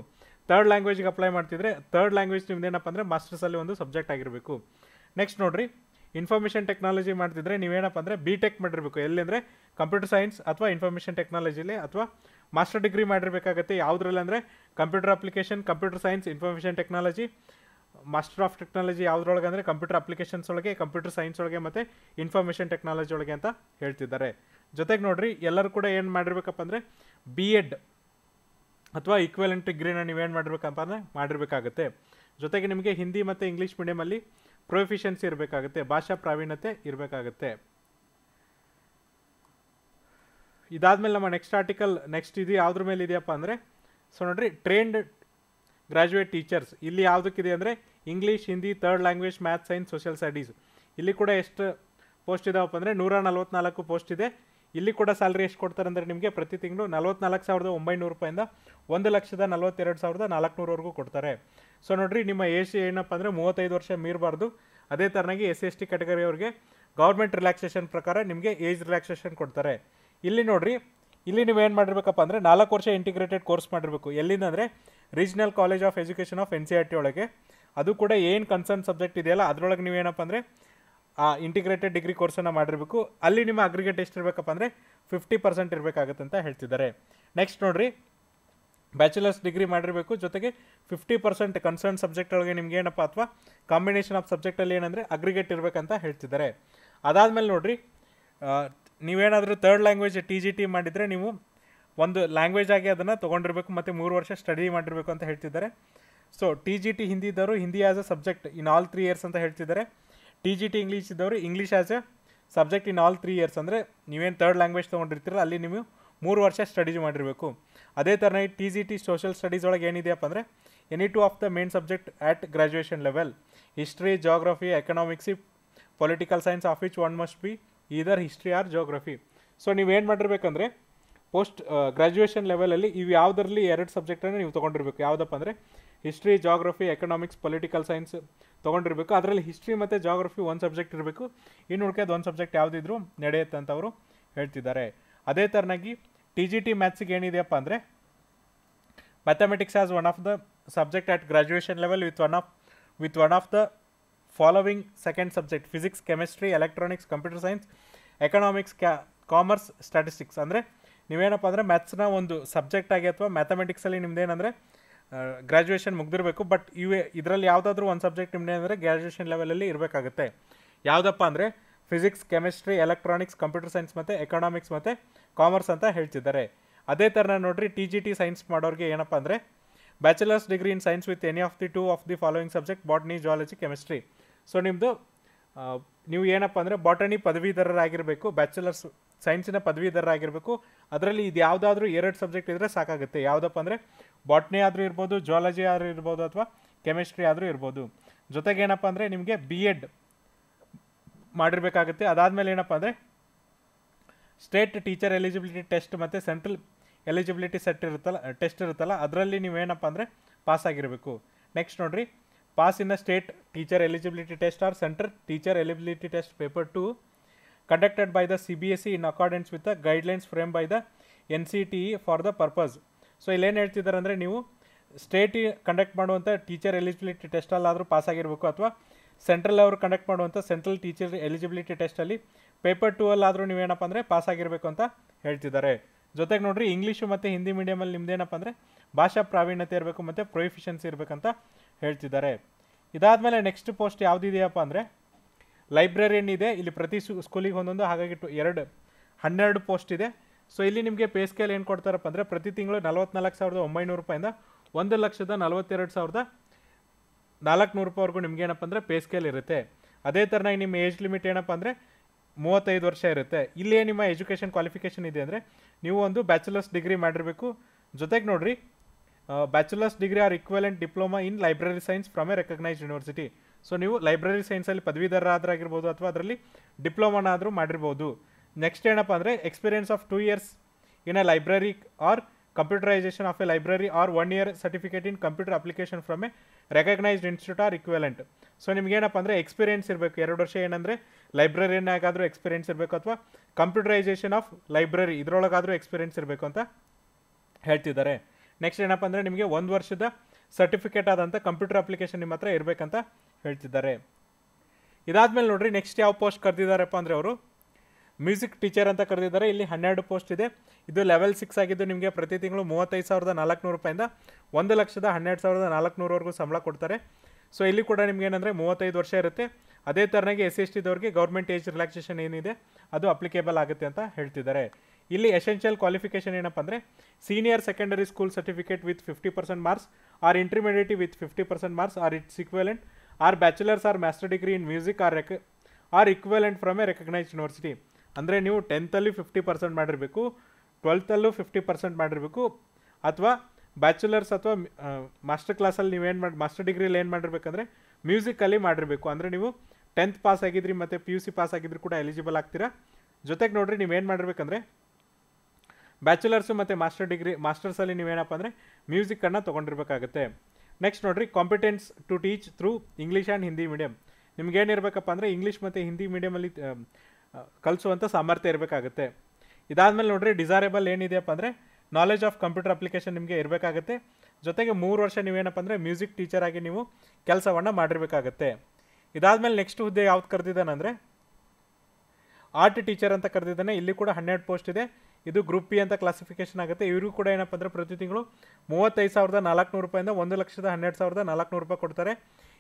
ಥರ್ಡ್ ಲ್ಯಾಂಗ್ವೇಜಿಗೆ ಅಪ್ಲೈ ಮಾಡ್ತಿದ್ರೆ ಥರ್ಡ್ ಲ್ಯಾಂಗ್ವೇಜ್ ನಿಮ್ದು ಏನಪ್ಪ ಅಂದರೆ ಮಾಸ್ಟರ್ಸಲ್ಲಿ ಒಂದು ಸಬ್ಜೆಕ್ಟ್ ಆಗಿರಬೇಕು ನೆಕ್ಸ್ಟ್ ನೋಡಿರಿ ಇನ್ಫಾರ್ಮೇಷನ್ ಟೆಕ್ನಾಲಜಿ ಮಾಡ್ತಿದ್ರೆ ನೀವೇನಪ್ಪ ಅಂದರೆ ಬಿ ಟೆಕ್ ಮಾಡಿರಬೇಕು ಎಲ್ಲಿ ಅಂದರೆ ಕಂಪ್ಯೂಟರ್ ಸೈನ್ಸ್ ಅಥವಾ ಇನ್ಫಾರ್ಮೇಷನ್ ಟೆಕ್ನಾಲಜಿಲಿ ಅಥವಾ ಮಾಸ್ಟರ್ ಡಿಗ್ರಿ ಮಾಡಿರಬೇಕಾಗತ್ತೆ ಯಾವುದ್ರಲ್ಲಿ ಅಂದರೆ computer application computer science information technology master of technology ಯಾವುದ್ರೊಳಗೆ ಅಂದರೆ ಕಂಪ್ಯೂಟರ್ ಅಪ್ಲಿಕೇಶನ್ಸ್ ಒಳಗೆ ಕಂಪ್ಯೂಟರ್ ಸೈನ್ಸ್ ಒಳಗೆ ಮತ್ತು ಇನ್ಫಾರ್ಮೇಷನ್ ಟೆಕ್ನಾಲಜಿ ಒಳಗೆ ಅಂತ ಹೇಳ್ತಿದ್ದಾರೆ ಜೊತೆಗೆ ನೋಡಿರಿ ಎಲ್ಲರೂ ಕೂಡ ಏನು ಮಾಡಿರ್ಬೇಕಪ್ಪ ಅಂದರೆ ಬಿ ಎಡ್ ಅಥವಾ ಈಕ್ವೆಲೆಂಟ್ ಡಿಗ್ರಿನ ನೀವೇನು ಮಾಡಿರ್ಬೇಕಪ್ಪ ಅಂದರೆ ಮಾಡಿರಬೇಕಾಗುತ್ತೆ ಜೊತೆಗೆ ನಿಮಗೆ ಹಿಂದಿ ಮತ್ತು ಇಂಗ್ಲೀಷ್ ಮೀಡಿಯಮಲ್ಲಿ ಪ್ರೊಫಿಷಿಯನ್ಸಿ ಇರಬೇಕಾಗುತ್ತೆ ಭಾಷಾ ಪ್ರಾವೀಣ್ಯತೆ ಇರಬೇಕಾಗುತ್ತೆ ಇದಾದಮೇಲೆ ನಮ್ಮ ನೆಕ್ಸ್ಟ್ ಆರ್ಟಿಕಲ್ ನೆಕ್ಸ್ಟ್ ಇದು ಯಾವುದ್ರ ಮೇಲೆ ಇದೆಯಪ್ಪ ಅಂದರೆ ಸೊ ನೋಡ್ರಿ ಟ್ರೈನ್ಡ್ ಗ್ರ್ಯಾಜುಯೇಟ್ ಟೀಚರ್ಸ್ ಇಲ್ಲಿ ಯಾವುದಕ್ಕಿದೆ ಅಂದರೆ English Hindi third language math science social studies ಇಲ್ಲಿ ಕೂಡ ಎಷ್ಟು ಪೋಸ್ಟ್ ಇದಾವಪ್ಪ ಅಂದರೆ ನೂರ ನಲ್ವತ್ನಾಲ್ಕು ಪೋಸ್ಟ್ ಇದೆ ಇಲ್ಲಿ ಕೂಡ ಸ್ಯಾಲ್ರಿ ಎಷ್ಟು ಕೊಡ್ತಾರೆ ಅಂದರೆ ನಿಮಗೆ ಪ್ರತಿ ತಿಂಗಳು ನಲ್ವತ್ನಾಲ್ಕು ಸಾವಿರದ ಒಂಬೈನೂರು ರೂಪಾಯಿಂದ ಒಂದು ಲಕ್ಷದ ನಲ್ವತ್ತೆರಡು ಸಾವಿರದ ನಾಲ್ಕುನೂರವರೆಗೂ ಕೊಡ್ತಾರೆ ಸೊ ನೋಡ್ರಿ ನಿಮ್ಮ ಏಜ್ ಏನಪ್ಪ ಅಂದರೆ ಮೂವತ್ತೈದು ವರ್ಷ ಮೀರಬಾರ್ದು ಅದೇ ಥರನಾಗಿ ಎಸ್ ಎಸ್ ಟಿ ಕ್ಯಾಟಗರಿ ಅವ್ರಿಗೆ ಗೌರ್ಮೆಂಟ್ ರಿಲ್ಯಾಕ್ಸೇಷನ್ ಪ್ರಕಾರ ನಿಮಗೆ ಏಜ್ ರಿಲ್ಯಾಕ್ಸೇಷನ್ ಕೊಡ್ತಾರೆ ಇಲ್ಲಿ ನೋಡಿರಿ ಇಲ್ಲಿ ನೀವು ಏನು ಮಾಡಿರ್ಬೇಕಪ್ಪ ಅಂದರೆ ನಾಲ್ಕು ವರ್ಷ ಇಂಟಿಗ್ರೇಟೆಡ್ ಕೋರ್ಸ್ ಮಾಡಿರಬೇಕು ಎಲ್ಲಿಂದರೆ regional college of education of N C R T ಒಳಗೆ ಅದು ಕೂಡ ಏನು ಕನ್ಸರ್ನ್ ಸಬ್ಜೆಕ್ಟ್ ಇದೆಯಲ್ಲ ಅದರೊಳಗೆ ನೀವು ಏನಪ್ಪ ಅಂದರೆ ಆ ಇಂಟಿಗ್ರೇಟೆಡ್ ಡಿಗ್ರಿ ಕೋರ್ಸನ್ನು ಮಾಡಿರಬೇಕು ಅಲ್ಲಿ ನಿಮ್ಮ ಅಗ್ರಿಗೇಟ್ ಎಷ್ಟು ಇರಬೇಕಪ್ಪ ಅಂದರೆ ಫಿಫ್ಟಿ ಪರ್ಸೆಂಟ್ ಇರಬೇಕಾಗತ್ತೆ ಅಂತ ಹೇಳ್ತಿದ್ದಾರೆ ನೆಕ್ಸ್ಟ್ ನೋಡಿರಿ ಬ್ಯಾಚುಲರ್ಸ್ ಡಿಗ್ರಿ ಮಾಡಿರಬೇಕು ಜೊತೆಗೆ ಫಿಫ್ಟಿ ಪರ್ಸೆಂಟ್ ಕನ್ಸರ್ನ್ ಸಬ್ಜೆಕ್ಟ್ ಒಳಗೆ ನಿಮ್ಗೆ ಏನಪ್ಪ ಅಥವಾ ಕಾಂಬಿನೇಷನ್ ಆಫ್ ಸಬ್ಜೆಕ್ಟಲ್ಲಿ ಏನಂದರೆ ಅಗ್ರಿಗೇಟ್ ಇರಬೇಕಂತ ಹೇಳ್ತಿದ್ದಾರೆ ಅದಾದಮೇಲೆ ನೋಡಿರಿ ನೀವೇನಾದರೂ third language T G T ಮಾಡಿದರೆ ನೀವು ಒಂದು ಲ್ಯಾಂಗ್ವೇಜ್ ಆಗಿ ಅದನ್ನು ತೊಗೊಂಡಿರಬೇಕು ಮತ್ತು ಮೂರು ವರ್ಷ ಸ್ಟಡಿ ಮಾಡಿರಬೇಕು ಅಂತ ಹೇಳ್ತಿದ್ದಾರೆ so T G T Hindi ಇದ್ದವರು Hindi as a subject in all three years ಅಂತ ಹೇಳ್ತಿದ್ದಾರೆ ಟಿ ಜಿ ಟಿ ಇಂಗ್ಲೀಷ್ ಇದ್ದವರು English as a subject in all three years ಅಂದರೆ ನೀವೇನು ತರ್ಡ್ ಲ್ಯಾಂಗ್ವೇಜ್ ತೊಗೊಂಡಿರ್ತೀರಲ್ಲ ಅಲ್ಲಿ ನೀವು ಮೂರು ವರ್ಷ ಸ್ಟಡಿ ಮಾಡಿರಬೇಕು ಅದೇ ಥರ T G T social studies ಒಳಗೆ ಏನಿದೆಯಪ್ಪ ಅಂದರೆ any two of the main subject at graduation level history geography economics political science of which one must be either history or geography so ನೀವು ಏನು ಮಾಡಿರ್ಬೇಕಂದ್ರೆ ಪೋಸ್ಟ್ ಗ್ರ್ಯಾಜುಯೇಷನ್ ಲೆವೆಲಲ್ಲಿ ಇವು ಯಾವುದರಲ್ಲಿ ಎರಡು ಸಬ್ಜೆಕ್ಟನ್ನು ನೀವು ತೊಗೊಂಡಿರ್ಬೇಕು ಯಾವುದಪ್ಪ ಅಂದರೆ history geography economics political science ತೊಗೊಂಡಿರ್ಬೇಕು ಅದರಲ್ಲಿ ಹಿಸ್ಟ್ರಿ ಮತ್ತು ಜೋಗ್ರಫಿ ಒಂದು ಸಬ್ಜೆಕ್ಟ್ ಇರಬೇಕು ಇನ್ನು ಹುಡ್ಕೋದು ಒಂದು ಸಬ್ಜೆಕ್ಟ್ ಯಾವುದಿದ್ರು ನಡೆಯುತ್ತೆ ಅಂತ ಅವರು ಹೇಳ್ತಿದ್ದಾರೆ ಅದೇ ಥರನಾಗಿ ಟಿ ಜಿ ಟಿ ಮ್ಯಾಥ್ಸಿಗೆ ಏನಿದೆಯಪ್ಪ ಅಂದರೆ mathematics as one of the subject at graduation level with one of with one of the following second subject physics chemistry electronics computer science economics ಕ್ಯಾ ಕಾಮರ್ಸ್ ಸ್ಟ್ಯಾಟಿಸ್ಟಿಕ್ಸ್ ಅಂದರೆ ನೀವೇನಪ್ಪ ಅಂದರೆ ಮ್ಯಾಥ್ಸ್ನ ಒಂದು ಸಬ್ಜೆಕ್ಟ್ ಆಗಿ ಅಥವಾ ಮ್ಯಾಥಮೆಟಿಕ್ಸಲ್ಲಿ ನಿಮ್ಮದೇನಂದರೆ ಗ್ರ್ಯಾಜುಯೇಷನ್ ಮುಗಿದಿರಬೇಕು ಬಟ್ ಇವೆ ಇದರಲ್ಲಿ ಯಾವುದಾದ್ರೂ ಒಂದು ಸಬ್ಜೆಕ್ಟ್ ನಿಮ್ಮದೇನೆಂದರೆ ಗ್ರ್ಯಾಜುಯೇಷನ್ ಲೆವೆಲಲ್ಲಿ ಇರಬೇಕಾಗುತ್ತೆ ಯಾವುದಪ್ಪ ಅಂದರೆ physics chemistry electronics computer science ಮತ್ತು ಎಕನಾಮಿಕ್ಸ್ ಮತ್ತು ಕಾಮರ್ಸ್ ಅಂತ ಹೇಳ್ತಿದ್ದಾರೆ ಅದೇ ಥರನ ನೋಡಿರಿ ಟಿ ಜಿ ಟಿ ಸೈನ್ಸ್ ಮಾಡೋರಿಗೆ ಏನಪ್ಪ ಅಂದರೆ bachelors degree in science with any of the two of the following subject botany zoology chemistry so ನಿಮ್ಮದು ನೀವು ಏನಪ್ಪ ಅಂದರೆ ಬಾಟನಿ ಪದವೀಧರರಾಗಿರಬೇಕು ಬ್ಯಾಚುಲರ್ಸ್ ಸೈನ್ಸಿನ ಪದವೀಧರರಾಗಿರಬೇಕು ಅದರಲ್ಲಿ ಇದು ಯಾವುದಾದ್ರೂ ಎರಡು ಸಬ್ಜೆಕ್ಟ್ ಇದ್ದರೆ ಸಾಕಾಗುತ್ತೆ ಯಾವುದಪ್ಪ ಅಂದರೆ ಬಾಟ್ನಿ ಆದರೂ ಇರ್ಬೋದು ಜುವಾಲಜಿ ಆದರೂ ಇರ್ಬೋದು ಅಥವಾ ಕೆಮಿಸ್ಟ್ರಿ ಆದರೂ ಇರ್ಬೋದು ಜೊತೆಗೆ ಏನಪ್ಪ ಅಂದರೆ ನಿಮಗೆ ಬಿ ಎಡ್ ಮಾಡಿರಬೇಕಾಗುತ್ತೆ ಅದಾದಮೇಲೆ ಏನಪ್ಪ ಅಂದರೆ ಸ್ಟೇಟ್ ಟೀಚರ್ ಎಲಿಜಿಬಿಲಿಟಿ ಟೆಸ್ಟ್ ಮತ್ತು ಸೆಂಟ್ರಲ್ ಎಲಿಜಿಬಿಲಿಟಿ ಸೆಟ್ ಇರುತ್ತಲ್ಲ ಟೆಸ್ಟ್ ಇರುತ್ತಲ್ಲ ಅದರಲ್ಲಿ ನೀವೇನಪ್ಪ ಅಂದರೆ ಪಾಸಾಗಿರಬೇಕು ನೆಕ್ಸ್ಟ್ ನೋಡಿರಿ pass in state eligibility test or state teacher eligibility test paper two conducted by the C B S C in accordance with the guidelines frame by the N C T for the purpose so ಇಲ್ಲೇನು ಹೇಳ್ತಿದ್ದಾರೆ ಅಂದರೆ ನೀವು state conduct ಮಾಡುವಂಥ teacher eligibility ಟೆಸ್ಟಲ್ಲಾದರೂ pass ಆಗಿರಬೇಕು ಅಥವಾ central ಅವರು conduct ಮಾಡುವಂಥ ಸೆಂಟ್ರಲ್ ಟೀಚರ್ ಎಲಿಜಿಬಿಲಿಟಿ ಟೆಸ್ಟಲ್ಲಿ ಪೇಪರ್ ಟೂ ಅಲ್ಲಾದರೂ ನೀವೇನಪ್ಪ ಅಂದರೆ ಪಾಸ್ ಆಗಿರಬೇಕು ಅಂತ ಹೇಳ್ತಿದ್ದಾರೆ ಜೊತೆಗೆ ನೋಡಿರಿ ಇಂಗ್ಲೀಷು ಮತ್ತು ಹಿಂದಿ ಮೀಡಿಯಮಲ್ಲಿ ನಿಮ್ದೇನಪ್ಪ ಅಂದರೆ ಭಾಷಾ ಪ್ರಾವೀಣ್ಯತೆ ಇರಬೇಕು ಮತ್ತು ಪ್ರೊಫಿಷನ್ಸಿ ಇರಬೇಕಂತ ಹೇಳ್ತಿದ್ದಾರೆ ಇದಾದ ಮೇಲೆ ನೆಕ್ಸ್ಟ್ ಪೋಸ್ಟ್ ಯಾವುದಿದೆಯಪ್ಪ ಅಂದರೆ ಲೈಬ್ರರಿಯನ್ ಇದೆ ಇಲ್ಲಿ ಪ್ರತಿ ಸ್ಕೂಲಿಗೆ ಒಂದೊಂದು ಹಾಗಾಗಿ ಟು ಎರಡು ಹನ್ನೆರಡು ಪೋಸ್ಟ್ ಇದೆ ಸೊ ಇಲ್ಲಿ ನಿಮಗೆ ಪೇ ಸ್ಕೇಲ್ ಏನು ಕೊಡ್ತಾರಪ್ಪ ಅಂದರೆ ಪ್ರತಿ ತಿಂಗಳು ನಲ್ವತ್ನಾಲ್ಕು ಸಾವಿರದ ಒಂಬೈನೂರು ರೂಪಾಯಿಂದ ಒಂದು ಲಕ್ಷದ ನಲವತ್ತೆರಡು ಸಾವಿರದ ನಾಲ್ಕುನೂರು ರೂಪಾಯಿವರೆಗೂ ನಿಮ್ಗೆ ಏನಪ್ಪ ಅಂದರೆ ಪೇ ಸ್ಕೇಲ್ ಇರುತ್ತೆ ಅದೇ ಥರನಾಗಿ ನಿಮ್ಮ ಏಜ್ ಲಿಮಿಟ್ ಏನಪ್ಪ ಅಂದರೆ ಮೂವತ್ತೈದು ವರ್ಷ ಇರುತ್ತೆ ಇಲ್ಲೇ ನಿಮ್ಮ ಎಜುಕೇಷನ್ ಕ್ವಾಲಿಫಿಕೇಷನ್ ಇದೆ ಅಂದರೆ ನೀವು ಒಂದು ಬ್ಯಾಚುಲರ್ಸ್ ಡಿಗ್ರಿ ಮಾಡಿರಬೇಕು ಜೊತೆಗೆ ನೋಡಿರಿ bachelors degree or equivalent diploma in library science from a recognised university so ನೀವು ಲೈಬ್ರರಿ ಸೈನ್ಸಲ್ಲಿ ಪದವೀಧರಾದ್ರಾಗಿರ್ಬೋದು ಅಥವಾ ಅದರಲ್ಲಿ ಡಿಪ್ಲೊಮಾನಾದರೂ ಮಾಡಿರ್ಬೋದು ನೆಕ್ಸ್ಟ್ ಏನಪ್ಪ ಅಂದರೆ experience of two years in a library or computerisation of a library or one year certificate in computer application from a recognised institute or equivalent so ಏನಪ್ಪ ಅಂದರೆ ಎಕ್ಸ್ಪೀರಿಯನ್ಸ್ ಇರಬೇಕು ಎರಡು ವರ್ಷ ಏನಂದರೆ ಲೈಬ್ರರಿನಾಗಾದರೂ ಎಕ್ಸ್ಪೀರಿಯನ್ಸ್ ಇರಬೇಕು ಅಥವಾ ಕಂಪ್ಯೂಟರೈಸೇಷನ್ ಆಫ್ ಲೈಬ್ರರಿ ಇದರೊಳಗಾದರೂ experience ಇರಬೇಕು ಅಂತ ಹೇಳ್ತಿದ್ದಾರೆ ನೆಕ್ಸ್ಟ್ ಏನಪ್ಪ ಅಂದರೆ ನಿಮಗೆ ಒಂದು ವರ್ಷದ ಸರ್ಟಿಫಿಕೇಟ್ ಆದಂಥ ಕಂಪ್ಯೂಟರ್ ಅಪ್ಲಿಕೇಶನ್ ನಿಮ್ಮ ಹತ್ರ ಇರಬೇಕಂತ ಹೇಳ್ತಿದ್ದಾರೆ ಇದಾದಮೇಲೆ ನೋಡಿರಿ ನೆಕ್ಸ್ಟ್ ಯಾವ ಪೋಸ್ಟ್ ಕರೆದಿದ್ದಾರೆಪ್ಪ ಅಂದರೆ ಅವರು ಮ್ಯೂಸಿಕ್ ಟೀಚರ್ ಅಂತ ಕರೆದಿದ್ದಾರೆ ಇಲ್ಲಿ ಹನ್ನೆರಡು ಪೋಸ್ಟ್ ಇದೆ ಇದು ಲೆವೆಲ್ ಸಿಕ್ಸ್ ಆಗಿದ್ದು ನಿಮಗೆ ಪ್ರತಿ ತಿಂಗಳು ಮೂವತ್ತೈದು ಸಾವಿರದ ನಾಲ್ಕುನೂರು ರೂಪಾಯಿಂದ ಒಂದು ಲಕ್ಷದ ಹನ್ನೆರಡು ಸಾವಿರದ ನಾಲ್ಕುನೂರವರೆಗೂ ಸಂಬಳ ಕೊಡ್ತಾರೆ ಸೊ ಇಲ್ಲಿ ಕೂಡ ನಿಮ್ಗೆ ಏನಂದರೆ ಮೂವತ್ತೈದು ವರ್ಷ ಇರುತ್ತೆ ಅದೇ ಥರನಾಗಿ ಎಸ್ ಎಸ್ ಟಿದವ್ರಿಗೆ ಗೌರ್ಮೆಂಟ್ ಏಜ್ ರಿಲ್ಯಾಕ್ಸೇಷನ್ ಏನಿದೆ ಅದು ಅಪ್ಲಿಕೇಬಲ್ ಆಗುತ್ತೆ ಅಂತ ಹೇಳ್ತಿದ್ದಾರೆ ಇಲ್ಲಿ ಎಸೆನ್ಷಿಯಲ್ ಕ್ವಾಲಿಫಿಕೇಶನ್ ಏನಪ್ಪ ಅಂದರೆ senior secondary school certificate with fifty percent marks or intermediate with fifty percent marks or its equivalent or bachelors or master degree in music or rec or equivalent from a recognise university ಅಂದರೆ ನೀವು ಟೆಂತಲ್ಲಿ fifty percent ಮಾಡಿರಬೇಕು ಟ್ವೆಲ್ತಲ್ಲೂ fifty percent ಮಾಡಿರಬೇಕು ಅಥವಾ bachelors ಅಥವಾ master ಕ್ಲಾಸಲ್ಲಿ ನೀವೇನು ಮಾಡಿ master ಡಿಗ್ರಿಲಿ ಏನು ಮಾಡಿರಬೇಕಂದ್ರೆ ಮ್ಯೂಸಿಕಲ್ಲಿ ಮಾಡಿರಬೇಕು ಅಂದರೆ ನೀವು ಟೆಂತ್ ಪಾಸ್ ಆಗಿದ್ರಿ ಮತ್ತು ಪಿ ಯು ಸಿ ಪಾಸ್ ಆಗಿದ್ರು ಕೂಡ ಎಲಿಜಿಬಲ್ ಆಗ್ತೀರಾ ಜೊತೆಗೆ ನೋಡಿರಿ ನೀವೇನು ಮಾಡಿರ್ಬೇಕಂದ್ರೆ ಬ್ಯಾಚುಲರ್ಸು ಮತ್ತು ಮಾಸ್ಟರ್ ಡಿಗ್ರಿ ಮಾಸ್ಟರ್ಸಲ್ಲಿ ನೀವೇನಪ್ಪ ಅಂದರೆ ಮ್ಯೂಸಿಕ್ಕನ್ನು ತೊಗೊಂಡಿರ್ಬೇಕಾಗುತ್ತೆ ನೆಕ್ಸ್ಟ್ ನೋಡಿರಿ competence to teach through English and Hindi medium ಇರಬೇಕಪ್ಪ ಅಂದರೆ ಇಂಗ್ಲೀಷ್ ಮತ್ತು ಹಿಂದಿ ಮೀಡಿಯಮಲ್ಲಿ ಕಲಿಸುವಂಥ ಸಾಮರ್ಥ್ಯ ಇರಬೇಕಾಗುತ್ತೆ ಇದಾದಮೇಲೆ ನೋಡಿರಿ ಡಿಸೈರೇಬಲ್ ಏನಿದೆಯಪ್ಪ ಅಂದರೆ ನಾಲೆಜ್ ಆಫ್ ಕಂಪ್ಯೂಟರ್ ಅಪ್ಲಿಕೇಶನ್ ನಿಮಗೆ ಇರಬೇಕಾಗುತ್ತೆ ಜೊತೆಗೆ ಮೂರು ವರ್ಷ ನೀವೇನಪ್ಪ ಅಂದರೆ ಮ್ಯೂಸಿಕ್ ಟೀಚರ್ ಆಗಿ ನೀವು ಕೆಲಸವನ್ನು ಮಾಡಿರಬೇಕಾಗತ್ತೆ ಇದಾದಮೇಲೆ ನೆಕ್ಸ್ಟ್ ಹುದ್ದೆ ಯಾವ್ದು ಕರೆದಿದ್ದಾನೆ ಅಂದರೆ ಆರ್ಟ್ ಟೀಚರ್ ಅಂತ ಕರೆದಿದ್ದಾನೆ ಇಲ್ಲಿ ಕೂಡ ಹನ್ನೆರಡು ಪೋಸ್ಟ್ ಇದೆ ಇದು ಗ್ರೂಪ್ ಪಿ ಅಂತ ಕ್ಲಾಸಿಫಿಕೇಷನ್ ಆಗುತ್ತೆ ಇವರು ಕೂಡ ಏನಪ್ಪ ಅಂದರೆ ಪ್ರತಿ ತಿಂಗಳು ಮೂವತ್ತೈದು ಸಾವಿರದ ನಾಲ್ಕುನೂರು ರೂಪಾಯಿಂದ ಒಂದು ಲಕ್ಷದ ಹನ್ನೆರಡು ಸಾವಿರದ ನಾಲ್ಕುನೂರು ರೂಪಾಯಿ ಕೊಡ್ತಾರೆ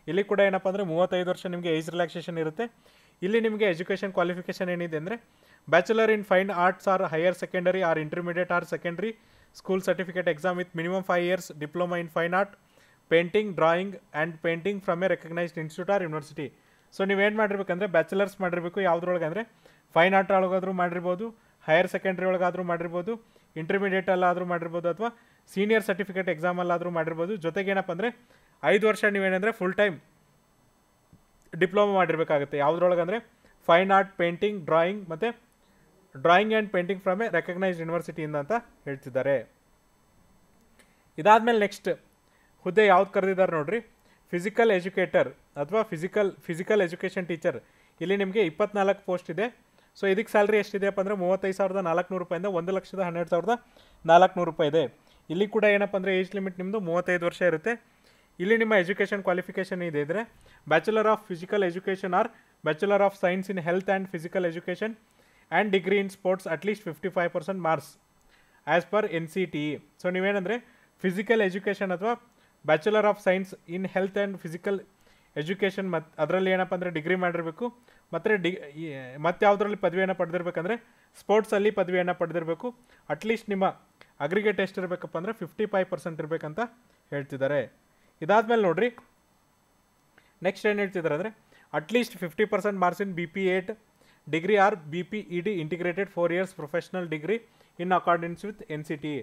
ಇಲ್ಲಿ ಕೂಡ ಏನಪ್ಪ ಅಂದರೆ ಮೂವತ್ತೈದು ವರ್ಷ ನಿಮಗೆ ಏಜ್ ರಿಲ್ಯಾಕ್ಸೇಷನ್ ಇರುತ್ತೆ ಇಲ್ಲಿ ನಿಮಗೆ ಎಜುಕೇಷನ್ ಕ್ವಾಲಿಫಿಕೇಷನ್ ಏನಿದೆ ಅಂದರೆ bachelor in fine arts or higher secondary or intermediate or secondary school certificate exam with minimum five years diploma in fine art painting drawing and painting from a recognised institute or university so ಏನು ಮಾಡಿರ್ಬೇಕಂದ್ರೆ bachelors ಮಾಡಿರಬೇಕು ಯಾವುದ್ರೊಳಗೆ ಅಂದರೆ fine art ಒಳಗಾದರೂ ಮಾಡಿರ್ಬೋದು higher secondary ಒಳಗಾದರೂ ಮಾಡಿರ್ಬೋದು ಇಂಟರ್ಮೀಡಿಯೇಟಲ್ಲಾದರೂ ಮಾಡಿರ್ಬೋದು ಅಥವಾ senior certificate ಎಕ್ಸಾಮಲ್ಲಾದರೂ ಮಾಡಿರ್ಬೋದು ಜೊತೆಗೇನಪ್ಪ ಅಂದರೆ ಐದು ವರ್ಷ ನೀವೇನಂದರೆ ಫುಲ್ ಟೈಮ್ ಡಿಪ್ಲೊಮಾ ಮಾಡಿರಬೇಕಾಗುತ್ತೆ ಅಂದರೆ ಫೈನ್ ಆರ್ಟ್ ಪೇಂಟಿಂಗ್ ಡ್ರಾಯಿಂಗ್ ಮತ್ತು drawing and painting from a recognised ಯೂನಿವರ್ಸಿಟಿಯಿಂದ ಅಂತ ಹೇಳ್ತಿದ್ದಾರೆ ಇದಾದಮೇಲೆ ನೆಕ್ಸ್ಟ್ ಹುದ್ದೆ ಯಾವ್ದು ಕರೆದಿದ್ದಾರೆ ನೋಡಿರಿ ಫಿಸಿಕಲ್ ಎಜುಕೇಟರ್ ಅಥವಾ ಫಿಸಿಕಲ್ ಫಿಸಿಕಲ್ ಎಜುಕೇಷನ್ ಟೀಚರ್ ಇಲ್ಲಿ ನಿಮಗೆ ಇಪ್ಪತ್ನಾಲ್ಕು ಪೋಸ್ಟ್ ಇದೆ ಸೊ ಇದಕ್ಕೆ ಸ್ಯಾಲ್ರಿ ಎಷ್ಟಿದೆಯಪ್ಪ ಅಂದರೆ ಮೂವತ್ತೈದು ಸಾವಿರದ ನಾಲ್ಕುನೂರು ರೂಪಾಯಿಂದ ಒಂದು ಲಕ್ಷದ ಹನ್ನೆರಡು ಸಾವಿರದ ನಾಲ್ಕುನೂರು ರೂಪಾಯಿ ಇದೆ ಇಲ್ಲಿ ಕೂಡ ಏನಪ್ಪ ಅಂದರೆ ಏಜ್ ಲಿಮಿಟ್ ನಿಮ್ಮದು ಮೂವತ್ತೈದು ವರ್ಷ ಇರುತ್ತೆ ಇಲ್ಲಿ ನಿಮ್ಮ ಎಜುಕೇಷನ್ ಕ್ವಾಲಿಫಿಕೇಷನ್ ಇದೆ ಇದ್ದರೆ bachelor of physical education or bachelor of science in health and physical education and degree in sports at least fifty five percent marks as per N C T E so ನೀವೇನಂದರೆ physical education ಅಥವಾ bachelor of science in health and physical education ಮತ್ತು ಅದರಲ್ಲಿ ಏನಪ್ಪ ಅಂದರೆ degree ಮಾಡಿರಬೇಕು ಮತ್ತು D ಮತ್ತೆ ಯಾವುದ್ರಲ್ಲಿ ಪದವಿಯನ್ನು ಪಡೆದಿರ್ಬೇಕಂದ್ರೆ ಸ್ಪೋರ್ಟ್ಸಲ್ಲಿ ಪದವಿಯನ್ನು ಪಡೆದಿರಬೇಕು ಅಟ್ಲೀಸ್ಟ್ ನಿಮ್ಮ ಅಗ್ರಿಗೇಟ್ ಟೆಸ್ಟ್ ಇರಬೇಕಪ್ಪ ಅಂದರೆ ಫಿಫ್ಟಿ ಫೈವ್ ಪರ್ಸೆಂಟ್ ಇರಬೇಕಂತ ಹೇಳ್ತಿದ್ದಾರೆ ಇದಾದಮೇಲೆ ನೋಡಿರಿ ನೆಕ್ಸ್ಟ್ ಏನು ಹೇಳ್ತಿದ್ದಾರೆ ಅಂದರೆ at least fifty percent marks in B P Ed degree or B P E D integrated four years professional degree in accordance with N C T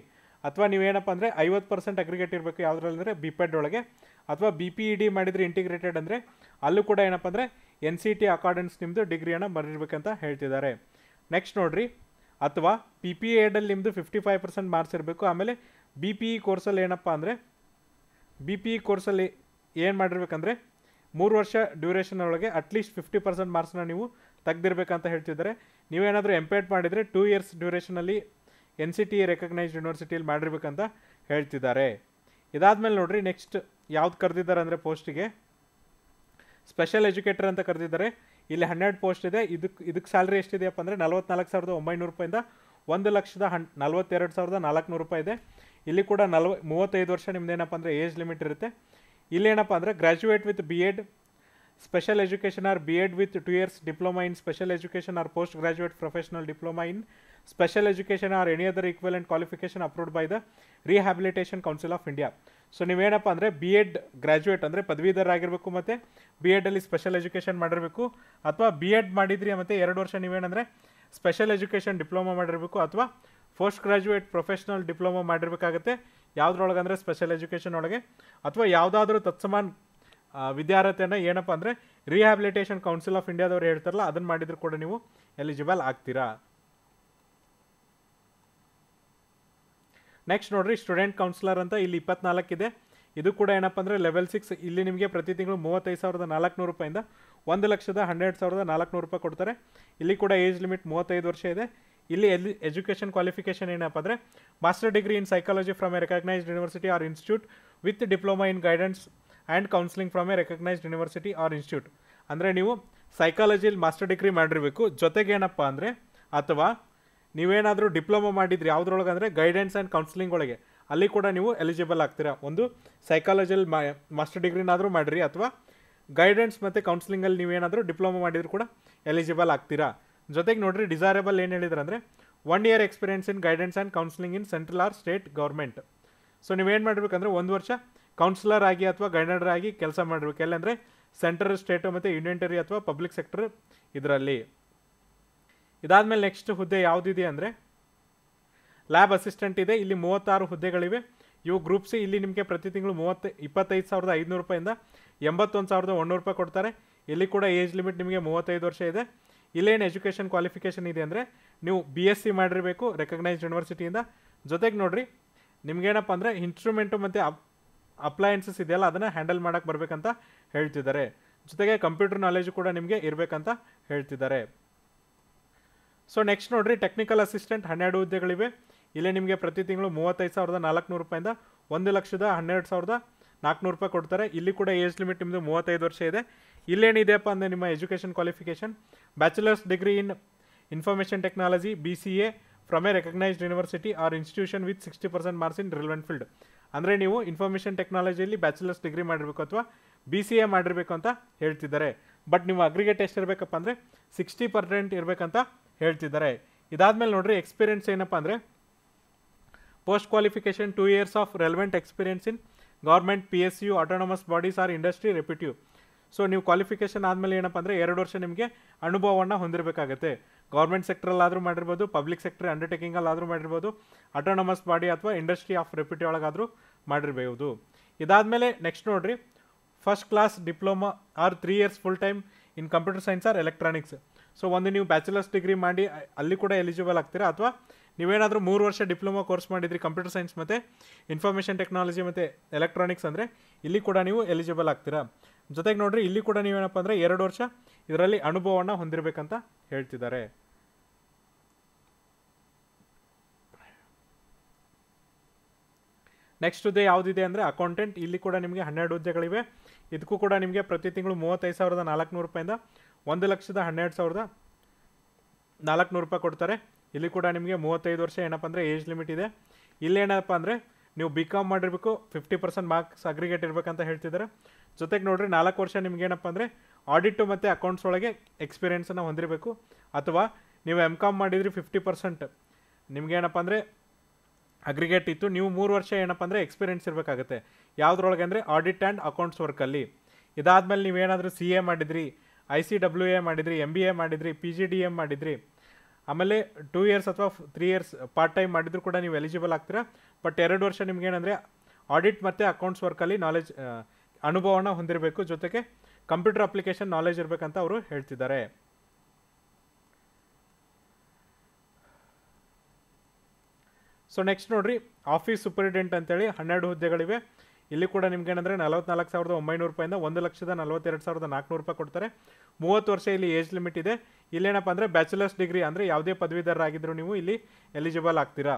ಅಥವಾ ನೀವೇನಪ್ಪ ಅಂದರೆ ಐವತ್ತು ಪರ್ಸೆಂಟ್ ಅಗ್ರಿಗೇಟ್ ಇರಬೇಕು ಯಾವುದ್ರಲ್ಲಿ ಅಂದರೆ ಬಿ ಪೆಡ್ e ಒಳಗೆ ಅಥವಾ B P E e D ಮಾಡಿದರೆ ಇಂಟಿಗ್ರೇಟೆಡ್ ಅಂದರೆ ಅಲ್ಲೂ ಕೂಡ ಏನಪ್ಪ ಅಂದರೆ ಎನ್ ಸಿ ಟಿ ಅಕಾರ್ಡೆನ್ಸ್ ನಿಮ್ಮದು ಡಿಗ್ರಿಯನ್ನು ಬರೆದಿರ್ಬೇಕಂತ ಹೇಳ್ತಿದ್ದಾರೆ ನೆಕ್ಸ್ಟ್ ನೋಡಿರಿ ಅಥವಾ ಪಿ ಪಿ ಎಡಲ್ಲಿ ನಿಮ್ಮದು ಫಿಫ್ಟಿ ಫೈವ್ ಪರ್ಸೆಂಟ್ ಮಾರ್ಕ್ಸ್ ಇರಬೇಕು ಆಮೇಲೆ ಬಿ ಪಿ ಇ e ಕೋರ್ಸಲ್ಲಿ ಏನಪ್ಪ ಅಂದರೆ ಬಿ ಪಿ ಇ ಕೋರ್ಸಲ್ಲಿ ಏನು ಮಾಡಿರ್ಬೇಕಂದ್ರೆ ಮೂರು ವರ್ಷ ಡ್ಯೂರೇಷನ್ ಒಳಗೆ ಅಟ್ಲೀಸ್ಟ್ ಫಿಫ್ಟಿ ಪರ್ಸೆಂಟ್ ಮಾರ್ಕ್ಸ್ನ ನೀವು ತೆಗ್ದಿರ್ಬೇಕಂತ ಹೇಳ್ತಿದ್ದಾರೆ ನೀವೇನಾದರೂ ಎಂಪೇಡ್ ಮಾಡಿದರೆ ಟೂ ಇಯರ್ಸ್ ಡ್ಯೂರೇಷನಲ್ಲಿ ಎನ್ ಸಿ ಟಿ ರೆಕಗ್ನೈಸ್ಡ್ ಯೂನಿವರ್ಸಿಟಿಯಲ್ಲಿ ಮಾಡಿರ್ಬೇಕಂತ ಹೇಳ್ತಿದ್ದಾರೆ ಮೇಲೆ ನೋಡಿರಿ ನೆಕ್ಸ್ಟ್ ಯಾವ್ದು ಕರೆದಿದ್ದಾರೆ ಅಂದರೆ ಪೋಸ್ಟಿಗೆ ಸ್ಪೆಷಲ್ ಎಜುಕೇಟರ್ ಅಂತ ಕರೆದಿದ್ದಾರೆ ಇಲ್ಲಿ ಹನ್ನೆರಡು ಪೋಸ್ಟ್ ಇದೆ ಇದಕ್ಕೆ ಇದಕ್ಕೆ ಸ್ಯಾಲ್ರಿ ಎಷ್ಟಿದೆಯಪ್ಪ ಅಂದರೆ ನಲ್ವತ್ನಾಲ್ಕು ಸಾವಿರದ ಒಂಬೈನೂರು ರೂಪಾಯಿಂದ ಒಂದು ಲಕ್ಷದ ಹನ್ ನಲ್ವತ್ತೆರಡು ಸಾವಿರದ ನಾಲ್ಕುನೂರು ರೂಪಾಯಿ ಇದೆ ಇಲ್ಲಿ ಕೂಡ ನಲ್ವ ಮೂವತ್ತೈದು ವರ್ಷ ನಿಮ್ದು ಏನಪ್ಪ ಅಂದರೆ ಏಜ್ ಲಿಮಿಟ್ ಇರುತ್ತೆ ಇಲ್ಲೇನಪ್ಪ ಅಂದರೆ graduate with B Ed special education or B Ed with two years diploma in special education or post graduate professional diploma in special or any any other equivalent qualification approved by the rehabilitation council of India so ನೀವೇನಪ್ಪ ಅಂದರೆ B Ed graduate ಅಂದರೆ ಆಗಿರಬೇಕು ಮತ್ತು B ಎಡಲ್ಲಿ special education ಮಾಡಿರಬೇಕು ಅಥವಾ B Ed ಮಾಡಿದ್ರಿ ಮತ್ತು ಎರಡು ವರ್ಷ ನೀವೇನಂದರೆ ಸ್ಪೆಷಲ್ ಎಜುಕೇಷನ್ ಡಿಪ್ಲೊಮಾ ಮಾಡಿರಬೇಕು ಅಥವಾ ಪೋಸ್ಟ್ ಗ್ರ್ಯಾಜುಯೇಟ್ ಪ್ರೊಫೆಷ್ನಲ್ ಡಿಪ್ಲೊಮಾ ಮಾಡಿರಬೇಕಾಗತ್ತೆ ಯಾವುದ್ರೊಳಗೆ ಅಂದರೆ ಸ್ಪೆಷಲ್ ಎಜುಕೇಷನ್ ಒಳಗೆ ಅಥವಾ ಯಾವುದಾದ್ರೂ ತತ್ಸಮಾನ್ ವಿದ್ಯಾರ್ಥಿಯನ್ನು ಏನಪ್ಪ ಅಂದರೆ ರಿಹ್ಯಾಬಿಲಿಟೇಷನ್ ಕೌನ್ಸಿಲ್ ಆಫ್ ಇಂಡಿಯಾದವ್ರು ಹೇಳ್ತಾರಲ್ಲ ಅದನ್ನು ಮಾಡಿದರೂ ಕೂಡ ನೀವು ಎಲಿಜಿಬಲ್ ಆಗ್ತೀರಾ ನೆಕ್ಸ್ಟ್ ನೋಡಿರಿ ಸ್ಟೂಡೆಂಟ್ ಕೌನ್ಸಿಲರ್ ಅಂತ ಇಲ್ಲಿ ಇಪ್ಪತ್ನಾಲ್ಕು ಇದೆ ಇದು ಕೂಡ ಏನಪ್ಪ ಅಂದರೆ ಲೆವೆಲ್ ಸಿಕ್ಸ್ ಇಲ್ಲಿ ನಿಮಗೆ ಪ್ರತಿ ತಿಂಗಳು ಮೂವತ್ತೈದು ಸಾವಿರದ ನಾಲ್ಕುನೂರು ರೂಪಾಯಿಂದ ಒಂದು ಲಕ್ಷದ ಹಂಡ್ರೆಡ್ ಸಾವಿರದ ನಾಲ್ಕುನೂರು ರೂಪಾಯಿ ಕೊಡ್ತಾರೆ ಇಲ್ಲಿ ಕೂಡ ಏಜ್ ಲಿಮಿಟ್ ಮೂವತ್ತೈದು ವರ್ಷ ಇದೆ ಇಲ್ಲಿ ಎಲ್ಲಿ ಎಜುಕೇಷನ್ ಕ್ವಾಲಿಫಿಕೇಷನ್ ಏನಪ್ಪ ಅಂದರೆ master degree in psychology from a recognised university or institute with diploma in guidance and counselling from a recognised university or institute ಅಂದರೆ ನೀವು ಸೈಕಾಲಜಿಲಿ ಮಾಸ್ಟರ್ ಡಿಗ್ರಿ ಮಾಡಿರಬೇಕು ಏನಪ್ಪ ಅಂದರೆ ಅಥವಾ ನೀವೇನಾದರೂ ಡಿಪ್ಲೊಮೊ ಮಾಡಿದ್ರಿ ಯಾವುದ್ರೊಳಗೆ ಅಂದರೆ ಗೈಡೆನ್ಸ್ ಆ್ಯಂಡ್ ಕೌನ್ಸಿಲಿಂಗ್ ಒಳಗೆ ಅಲ್ಲಿ ಕೂಡ ನೀವು ಎಲಿಜಿಬಲ್ ಆಗ್ತೀರಾ ಒಂದು ಸೈಕಾಲಜಿಯಲ್ಲಿ ಮಾಸ್ಟರ್ ಡಿಗ್ರಿನಾದರೂ ಮಾಡಿರಿ ಅಥವಾ ಗೈಡೆನ್ಸ್ ಮತ್ತು ಕೌನ್ಸಿಲಿಂಗಲ್ಲಿ ನೀವೇನಾದರೂ ಡಿಪ್ಲೊಮಾ ಮಾಡಿದ್ರು ಕೂಡ ಎಲಿಜಿಬಲ್ ಆಗ್ತೀರಾ ಜೊತೆಗೆ ನೋಡಿರಿ ಡಿಸೈರೇಬಲ್ ಏನು ಹೇಳಿದ್ರೆ ಅಂದರೆ one year experience in guidance and counselling in central or state government so ನೀವೇನು ಮಾಡಬೇಕಂದ್ರೆ ಒಂದು ವರ್ಷ ಕೌನ್ಸಿಲರ್ ಆಗಿ ಅಥವಾ ಗೈಡರ್ ಆಗಿ ಕೆಲಸ ಮಾಡಬೇಕು ಎಲ್ಲಂದರೆ ಸೆಂಟ್ರಲ್ ಸ್ಟೇಟು ಮತ್ತು ಟೆರಿ ಅಥವಾ ಪಬ್ಲಿಕ್ ಸೆಕ್ಟರ್ ಇದರಲ್ಲಿ ಇದಾದಮೇಲೆ ನೆಕ್ಸ್ಟ್ ಹುದ್ದೆ ಯಾವುದಿದೆ ಅಂದರೆ ಲ್ಯಾಬ್ ಅಸಿಸ್ಟೆಂಟ್ ಇದೆ ಇಲ್ಲಿ ಮೂವತ್ತಾರು ಹುದ್ದೆಗಳಿವೆ ಇವು ಗ್ರೂಪ್ಸ್ ಇಲ್ಲಿ ನಿಮಗೆ ಪ್ರತಿ ತಿಂಗಳು ಮೂವತ್ತು ಇಪ್ಪತ್ತೈದು ಸಾವಿರದ ಐದುನೂರು ರೂಪಾಯಿಂದ ಎಂಬತ್ತೊಂದು ಸಾವಿರದ ಒನ್ನೂರು ರೂಪಾಯಿ ಕೊಡ್ತಾರೆ ಇಲ್ಲಿ ಕೂಡ ಏಜ್ ಲಿಮಿಟ್ ನಿಮಗೆ ಮೂವತ್ತೈದು ವರ್ಷ ಇದೆ ಇಲ್ಲೇನು ಎಜುಕೇಷನ್ ಕ್ವಾಲಿಫಿಕೇಷನ್ ಇದೆ ಅಂದರೆ ನೀವು ಬಿ ಎಸ್ ಸಿ ಮಾಡಿರಬೇಕು ರೆಕಗ್ನೈಸ್ಡ್ ಯೂನಿವರ್ಸಿಟಿಯಿಂದ ಜೊತೆಗೆ ನೋಡಿರಿ ನಿಮಗೇನಪ್ಪ ಅಂದರೆ ಇನ್ಸ್ಟ್ರೂಮೆಂಟು ಮತ್ತು ಅಪ್ ಅಪ್ಲಯನ್ಸಸ್ ಇದೆಯಲ್ಲ ಅದನ್ನು ಹ್ಯಾಂಡಲ್ ಮಾಡೋಕ್ಕೆ ಬರಬೇಕಂತ ಹೇಳ್ತಿದ್ದಾರೆ ಜೊತೆಗೆ ಕಂಪ್ಯೂಟರ್ ನಾಲೆಜು ಕೂಡ ನಿಮಗೆ ಇರಬೇಕಂತ ಹೇಳ್ತಿದ್ದಾರೆ ಸೊ ನೆಕ್ಸ್ಟ್ ನೋಡಿರಿ ಟೆಕ್ನಿಕಲ್ ಅಸಿಸ್ಟೆಂಟ್ ಹನ್ನೆರಡು ಹುದ್ದೆಗಳಿವೆ ಇಲ್ಲಿ ನಿಮಗೆ ಪ್ರತಿ ತಿಂಗಳು ಮೂವತ್ತೈದು ಸಾವಿರದ ನಾಲ್ಕುನೂರು ರೂಪಾಯಿಂದ ಒಂದು ಲಕ್ಷದ ಹನ್ನೆರಡು ಸಾವಿರದ ನಾಲ್ಕುನೂರು ರೂಪಾಯಿ ಕೊಡ್ತಾರೆ ಇಲ್ಲಿ ಕೂಡ ಏಜ್ ಲಿಮಿಟ್ ನಿಮ್ಮದು ಮೂವತ್ತೈದು ವರ್ಷ ಇದೆ ಇಲ್ಲೇನಿದೆಯಪ್ಪ ಅಂದರೆ ನಿಮ್ಮ education qualification bachelors degree in information technology B C A from a recognised university or institution with sixty percent marks in relevant field ಅಂದರೆ ನೀವು ಇನ್ಫಾರ್ಮೇಷನ್ ಟೆಕ್ನಾಲಜಿಯಲ್ಲಿ ಬ್ಯಾಚುಲರ್ಸ್ ಡಿಗ್ರಿ ಮಾಡಿರಬೇಕು ಅಥವಾ ಬಿ ಸಿ ಎ ಮಾಡಿರಬೇಕು ಅಂತ ಹೇಳ್ತಿದ್ದಾರೆ ಬಟ್ ನಿಮ್ಮ ಅಗ್ರಿಗೇಟ್ ಎಷ್ಟು ಇರಬೇಕಪ್ಪ ಅಂದರೆ ಸಿಕ್ಸ್ಟಿ ಪರ್ಸೆಂಟ್ ಇರಬೇಕಂತ ಹೇಳ್ತಿದ್ದಾರೆ ಮೇಲೆ ನೋಡ್ರಿ ಎಕ್ಸ್ಪೀರಿಯನ್ಸ್ ಏನಪ್ಪ ಅಂದರೆ post qualification two years of relevant experience in government P S U autonomous bodies or industry reputive so ನೀವು ಕ್ವಾಲಿಫಿಕೇಷನ್ ಆದಮೇಲೆ ಏನಪ್ಪ ಅಂದರೆ ಎರಡು ವರ್ಷ ನಿಮಗೆ ಅನುಭವವನ್ನು ಹೊಂದಿರಬೇಕಾಗುತ್ತೆ ಗೌರ್ಮೆಂಟ್ ಸೆಕ್ಟ್ರಲ್ಲಾದರೂ ಮಾಡಿರ್ಬೋದು ಪಬ್ಲಿಕ್ ಸೆಕ್ಟರ್ ಅಂಡರ್ಟೇಕಿಂಗಲ್ಲಾದರೂ ಮಾಡಿರ್ಬೋದು ಆಟೋನಮಸ್ ಬಾಡಿ ಅಥವಾ ಇಂಡಸ್ಟ್ರಿ ಆಫ್ ರೆಪ್ಯೂಟಿ ಒಳಗಾದರೂ ಮಾಡಿರ್ಬೋದು ಇದಾದಮೇಲೆ ನೆಕ್ಸ್ಟ್ ನೋಡಿರಿ first class diploma or three years full time in computer science or electronics so ಒಂದು ನೀವು ಬ್ಯಾಚುಲರ್ಸ್ ಡಿಗ್ರಿ ಮಾಡಿ ಅಲ್ಲಿ ಕೂಡ ಎಲಿಜಿಬಲ್ ಆಗ್ತೀರಾ ಅಥವಾ ನೀವೇನಾದರೂ ಮೂರು ವರ್ಷ ಡಿಪ್ಲೊಮಾ ಕೋರ್ಸ್ ಮಾಡಿದ್ರಿ ಕಂಪ್ಯೂಟರ್ ಸೈನ್ಸ್ ಮತ್ತು ಇನ್ಫಾರ್ಮೇಷನ್ ಟೆಕ್ನಾಲಜಿ ಮತ್ತು ಎಲೆಕ್ಟ್ರಾನಿಕ್ಸ್ ಅಂದರೆ ಇಲ್ಲಿ ಕೂಡ ನೀವು ಎಲಿಜಿಬಲ್ ಆಗ್ತೀರಾ ಜೊತೆಗೆ ನೋಡಿರಿ ಇಲ್ಲಿ ಕೂಡ ನೀವೇನಪ್ಪ ಅಂದರೆ ಎರಡು ವರ್ಷ ಇದರಲ್ಲಿ ಅನುಭವವನ್ನು ಹೊಂದಿರಬೇಕಂತ ಹೇಳ್ತಿದ್ದಾರೆ ನೆಕ್ಸ್ಟ್ ಹುದ್ದೆ ಯಾವುದಿದೆ ಅಂದರೆ ಅಕೌಂಟೆಂಟ್ ಇಲ್ಲಿ ಕೂಡ ನಿಮಗೆ ಹನ್ನೆರಡು ಹುದ್ದೆಗಳಿವೆ ಇದಕ್ಕೂ ಕೂಡ ನಿಮಗೆ ಪ್ರತಿ ತಿಂಗಳು ಮೂವತ್ತೈದು ಸಾವಿರದ ನಾಲ್ಕುನೂರು ರೂಪಾಯಿಂದ ಒಂದು ಲಕ್ಷದ ಹನ್ನೆರಡು ಸಾವಿರದ ನಾಲ್ಕುನೂರು ರೂಪಾಯಿ ಕೊಡ್ತಾರೆ ಇಲ್ಲಿ ಕೂಡ ನಿಮಗೆ ಮೂವತ್ತೈದು ವರ್ಷ ಏನಪ್ಪ ಅಂದರೆ ಏಜ್ ಲಿಮಿಟ್ ಇದೆ ಇಲ್ಲೇನಪ್ಪ ಅಂದರೆ ನೀವು ಬಿ ಕಾಮ್ ಮಾಡಿರಬೇಕು ಫಿಫ್ಟಿ ಪರ್ಸೆಂಟ್ ಮಾರ್ಕ್ಸ್ ಅಗ್ರಿಗೇಟ್ ಇರಬೇಕಂತ ಹೇಳ್ತಿದ್ದಾರೆ ಜೊತೆಗೆ ನೋಡಿರಿ ನಾಲ್ಕು ವರ್ಷ ನಿಮ್ಗೆ ಏನಪ್ಪ ಅಂದರೆ ಆಡಿಟು ಮತ್ತು ಅಕೌಂಟ್ಸ್ ಒಳಗೆ ಎಕ್ಸ್ಪೀರಿಯೆನ್ಸನ್ನು ಹೊಂದಿರಬೇಕು ಅಥವಾ ನೀವು ಎಮ್ ಕಾಮ್ ಮಾಡಿದ್ರಿ ಫಿಫ್ಟಿ ಪರ್ಸೆಂಟ್ ನಿಮಗೇನಪ್ಪ ಅಂದರೆ ಅಗ್ರಿಗೇಟ್ ಇತ್ತು ನೀವು ಮೂರು ವರ್ಷ ಏನಪ್ಪ ಅಂದರೆ ಎಕ್ಸ್ಪೀರಿಯೆನ್ಸ್ ಇರಬೇಕಾಗುತ್ತೆ ಯಾವುದ್ರೊಳಗೆ ಅಂದರೆ ಆಡಿಟ್ ಆ್ಯಂಡ್ ಅಕೌಂಟ್ಸ್ ವರ್ಕಲ್ಲಿ ಇದಾದಮೇಲೆ ನೀವೇನಾದರೂ ಸಿ ಎ ಮಾಡಿದ್ರಿ ಐ ಸಿ ಡಬ್ಲ್ಯೂ ಎ ಮಾಡಿದ್ರಿ ಎಮ್ ಬಿ ಎ ಮಾಡಿದ್ರಿ ಪಿ ಜಿ ಡಿ ಎಮ್ ಮಾಡಿದ್ರಿ ಆಮೇಲೆ ಟೂ ಇಯರ್ಸ್ ಅಥವಾ ತ್ರೀ ಇಯರ್ಸ್ ಪಾರ್ಟ್ ಟೈಮ್ ಮಾಡಿದ್ರು ಕೂಡ ನೀವು ಎಲಿಜಿಬಲ್ ಆಗ್ತೀರಾ ಬಟ್ ಎರಡು ವರ್ಷ ನಿಮ್ಗೆ ಏನಂದರೆ ಆಡಿಟ್ ಮತ್ತು ಅಕೌಂಟ್ಸ್ ವರ್ಕಲ್ಲಿ ನಾಲೆಜ್ ಅನುಭವನ ಹೊಂದಿರಬೇಕು ಜೊತೆಗೆ ಕಂಪ್ಯೂಟರ್ ಅಪ್ಲಿಕೇಶನ್ ನಾಲೆಜ್ ಇರಬೇಕಂತ ಅವರು ಹೇಳ್ತಿದ್ದಾರೆ ಸೊ ನೆಕ್ಸ್ಟ್ ನೋಡ್ರಿ ಆಫೀಸ್ ಸೂಪರಿಂಟೆಂಟ್ ಅಂತೇಳಿ ಹನ್ನೆರಡು ಹುದ್ದೆಗಳಿವೆ ಇಲ್ಲಿ ಕೂಡ ನಿಮ್ಗೆ ಏನಂದರೆ ನಲವತ್ನಾಲ್ಕು ಸಾವಿರದ ಒಂಬೈನೂರು ರೂಪಾಯಿಂದ ಒಂದು ಲಕ್ಷದ ನಲವತ್ತೆರಡು ಸಾವಿರದ ನಾಲ್ಕುನೂರು ರೂಪಾಯಿ ಕೊಡ್ತಾರೆ ಮೂವತ್ತು ವರ್ಷ ಇಲ್ಲಿ ಏಜ್ ಲಿಮಿಟ್ ಇದೆ ಇಲ್ಲೇನಪ್ಪ ಅಂದರೆ ಬ್ಯಾಚುಲರ್ಸ್ ಡಿಗ್ರಿ ಅಂದರೆ ಯಾವುದೇ ಪದವೀಧರರಾಗಿದ್ದರೂ ನೀವು ಇಲ್ಲಿ ಎಲಿಜಿಬಲ್ ಆಗ್ತೀರಾ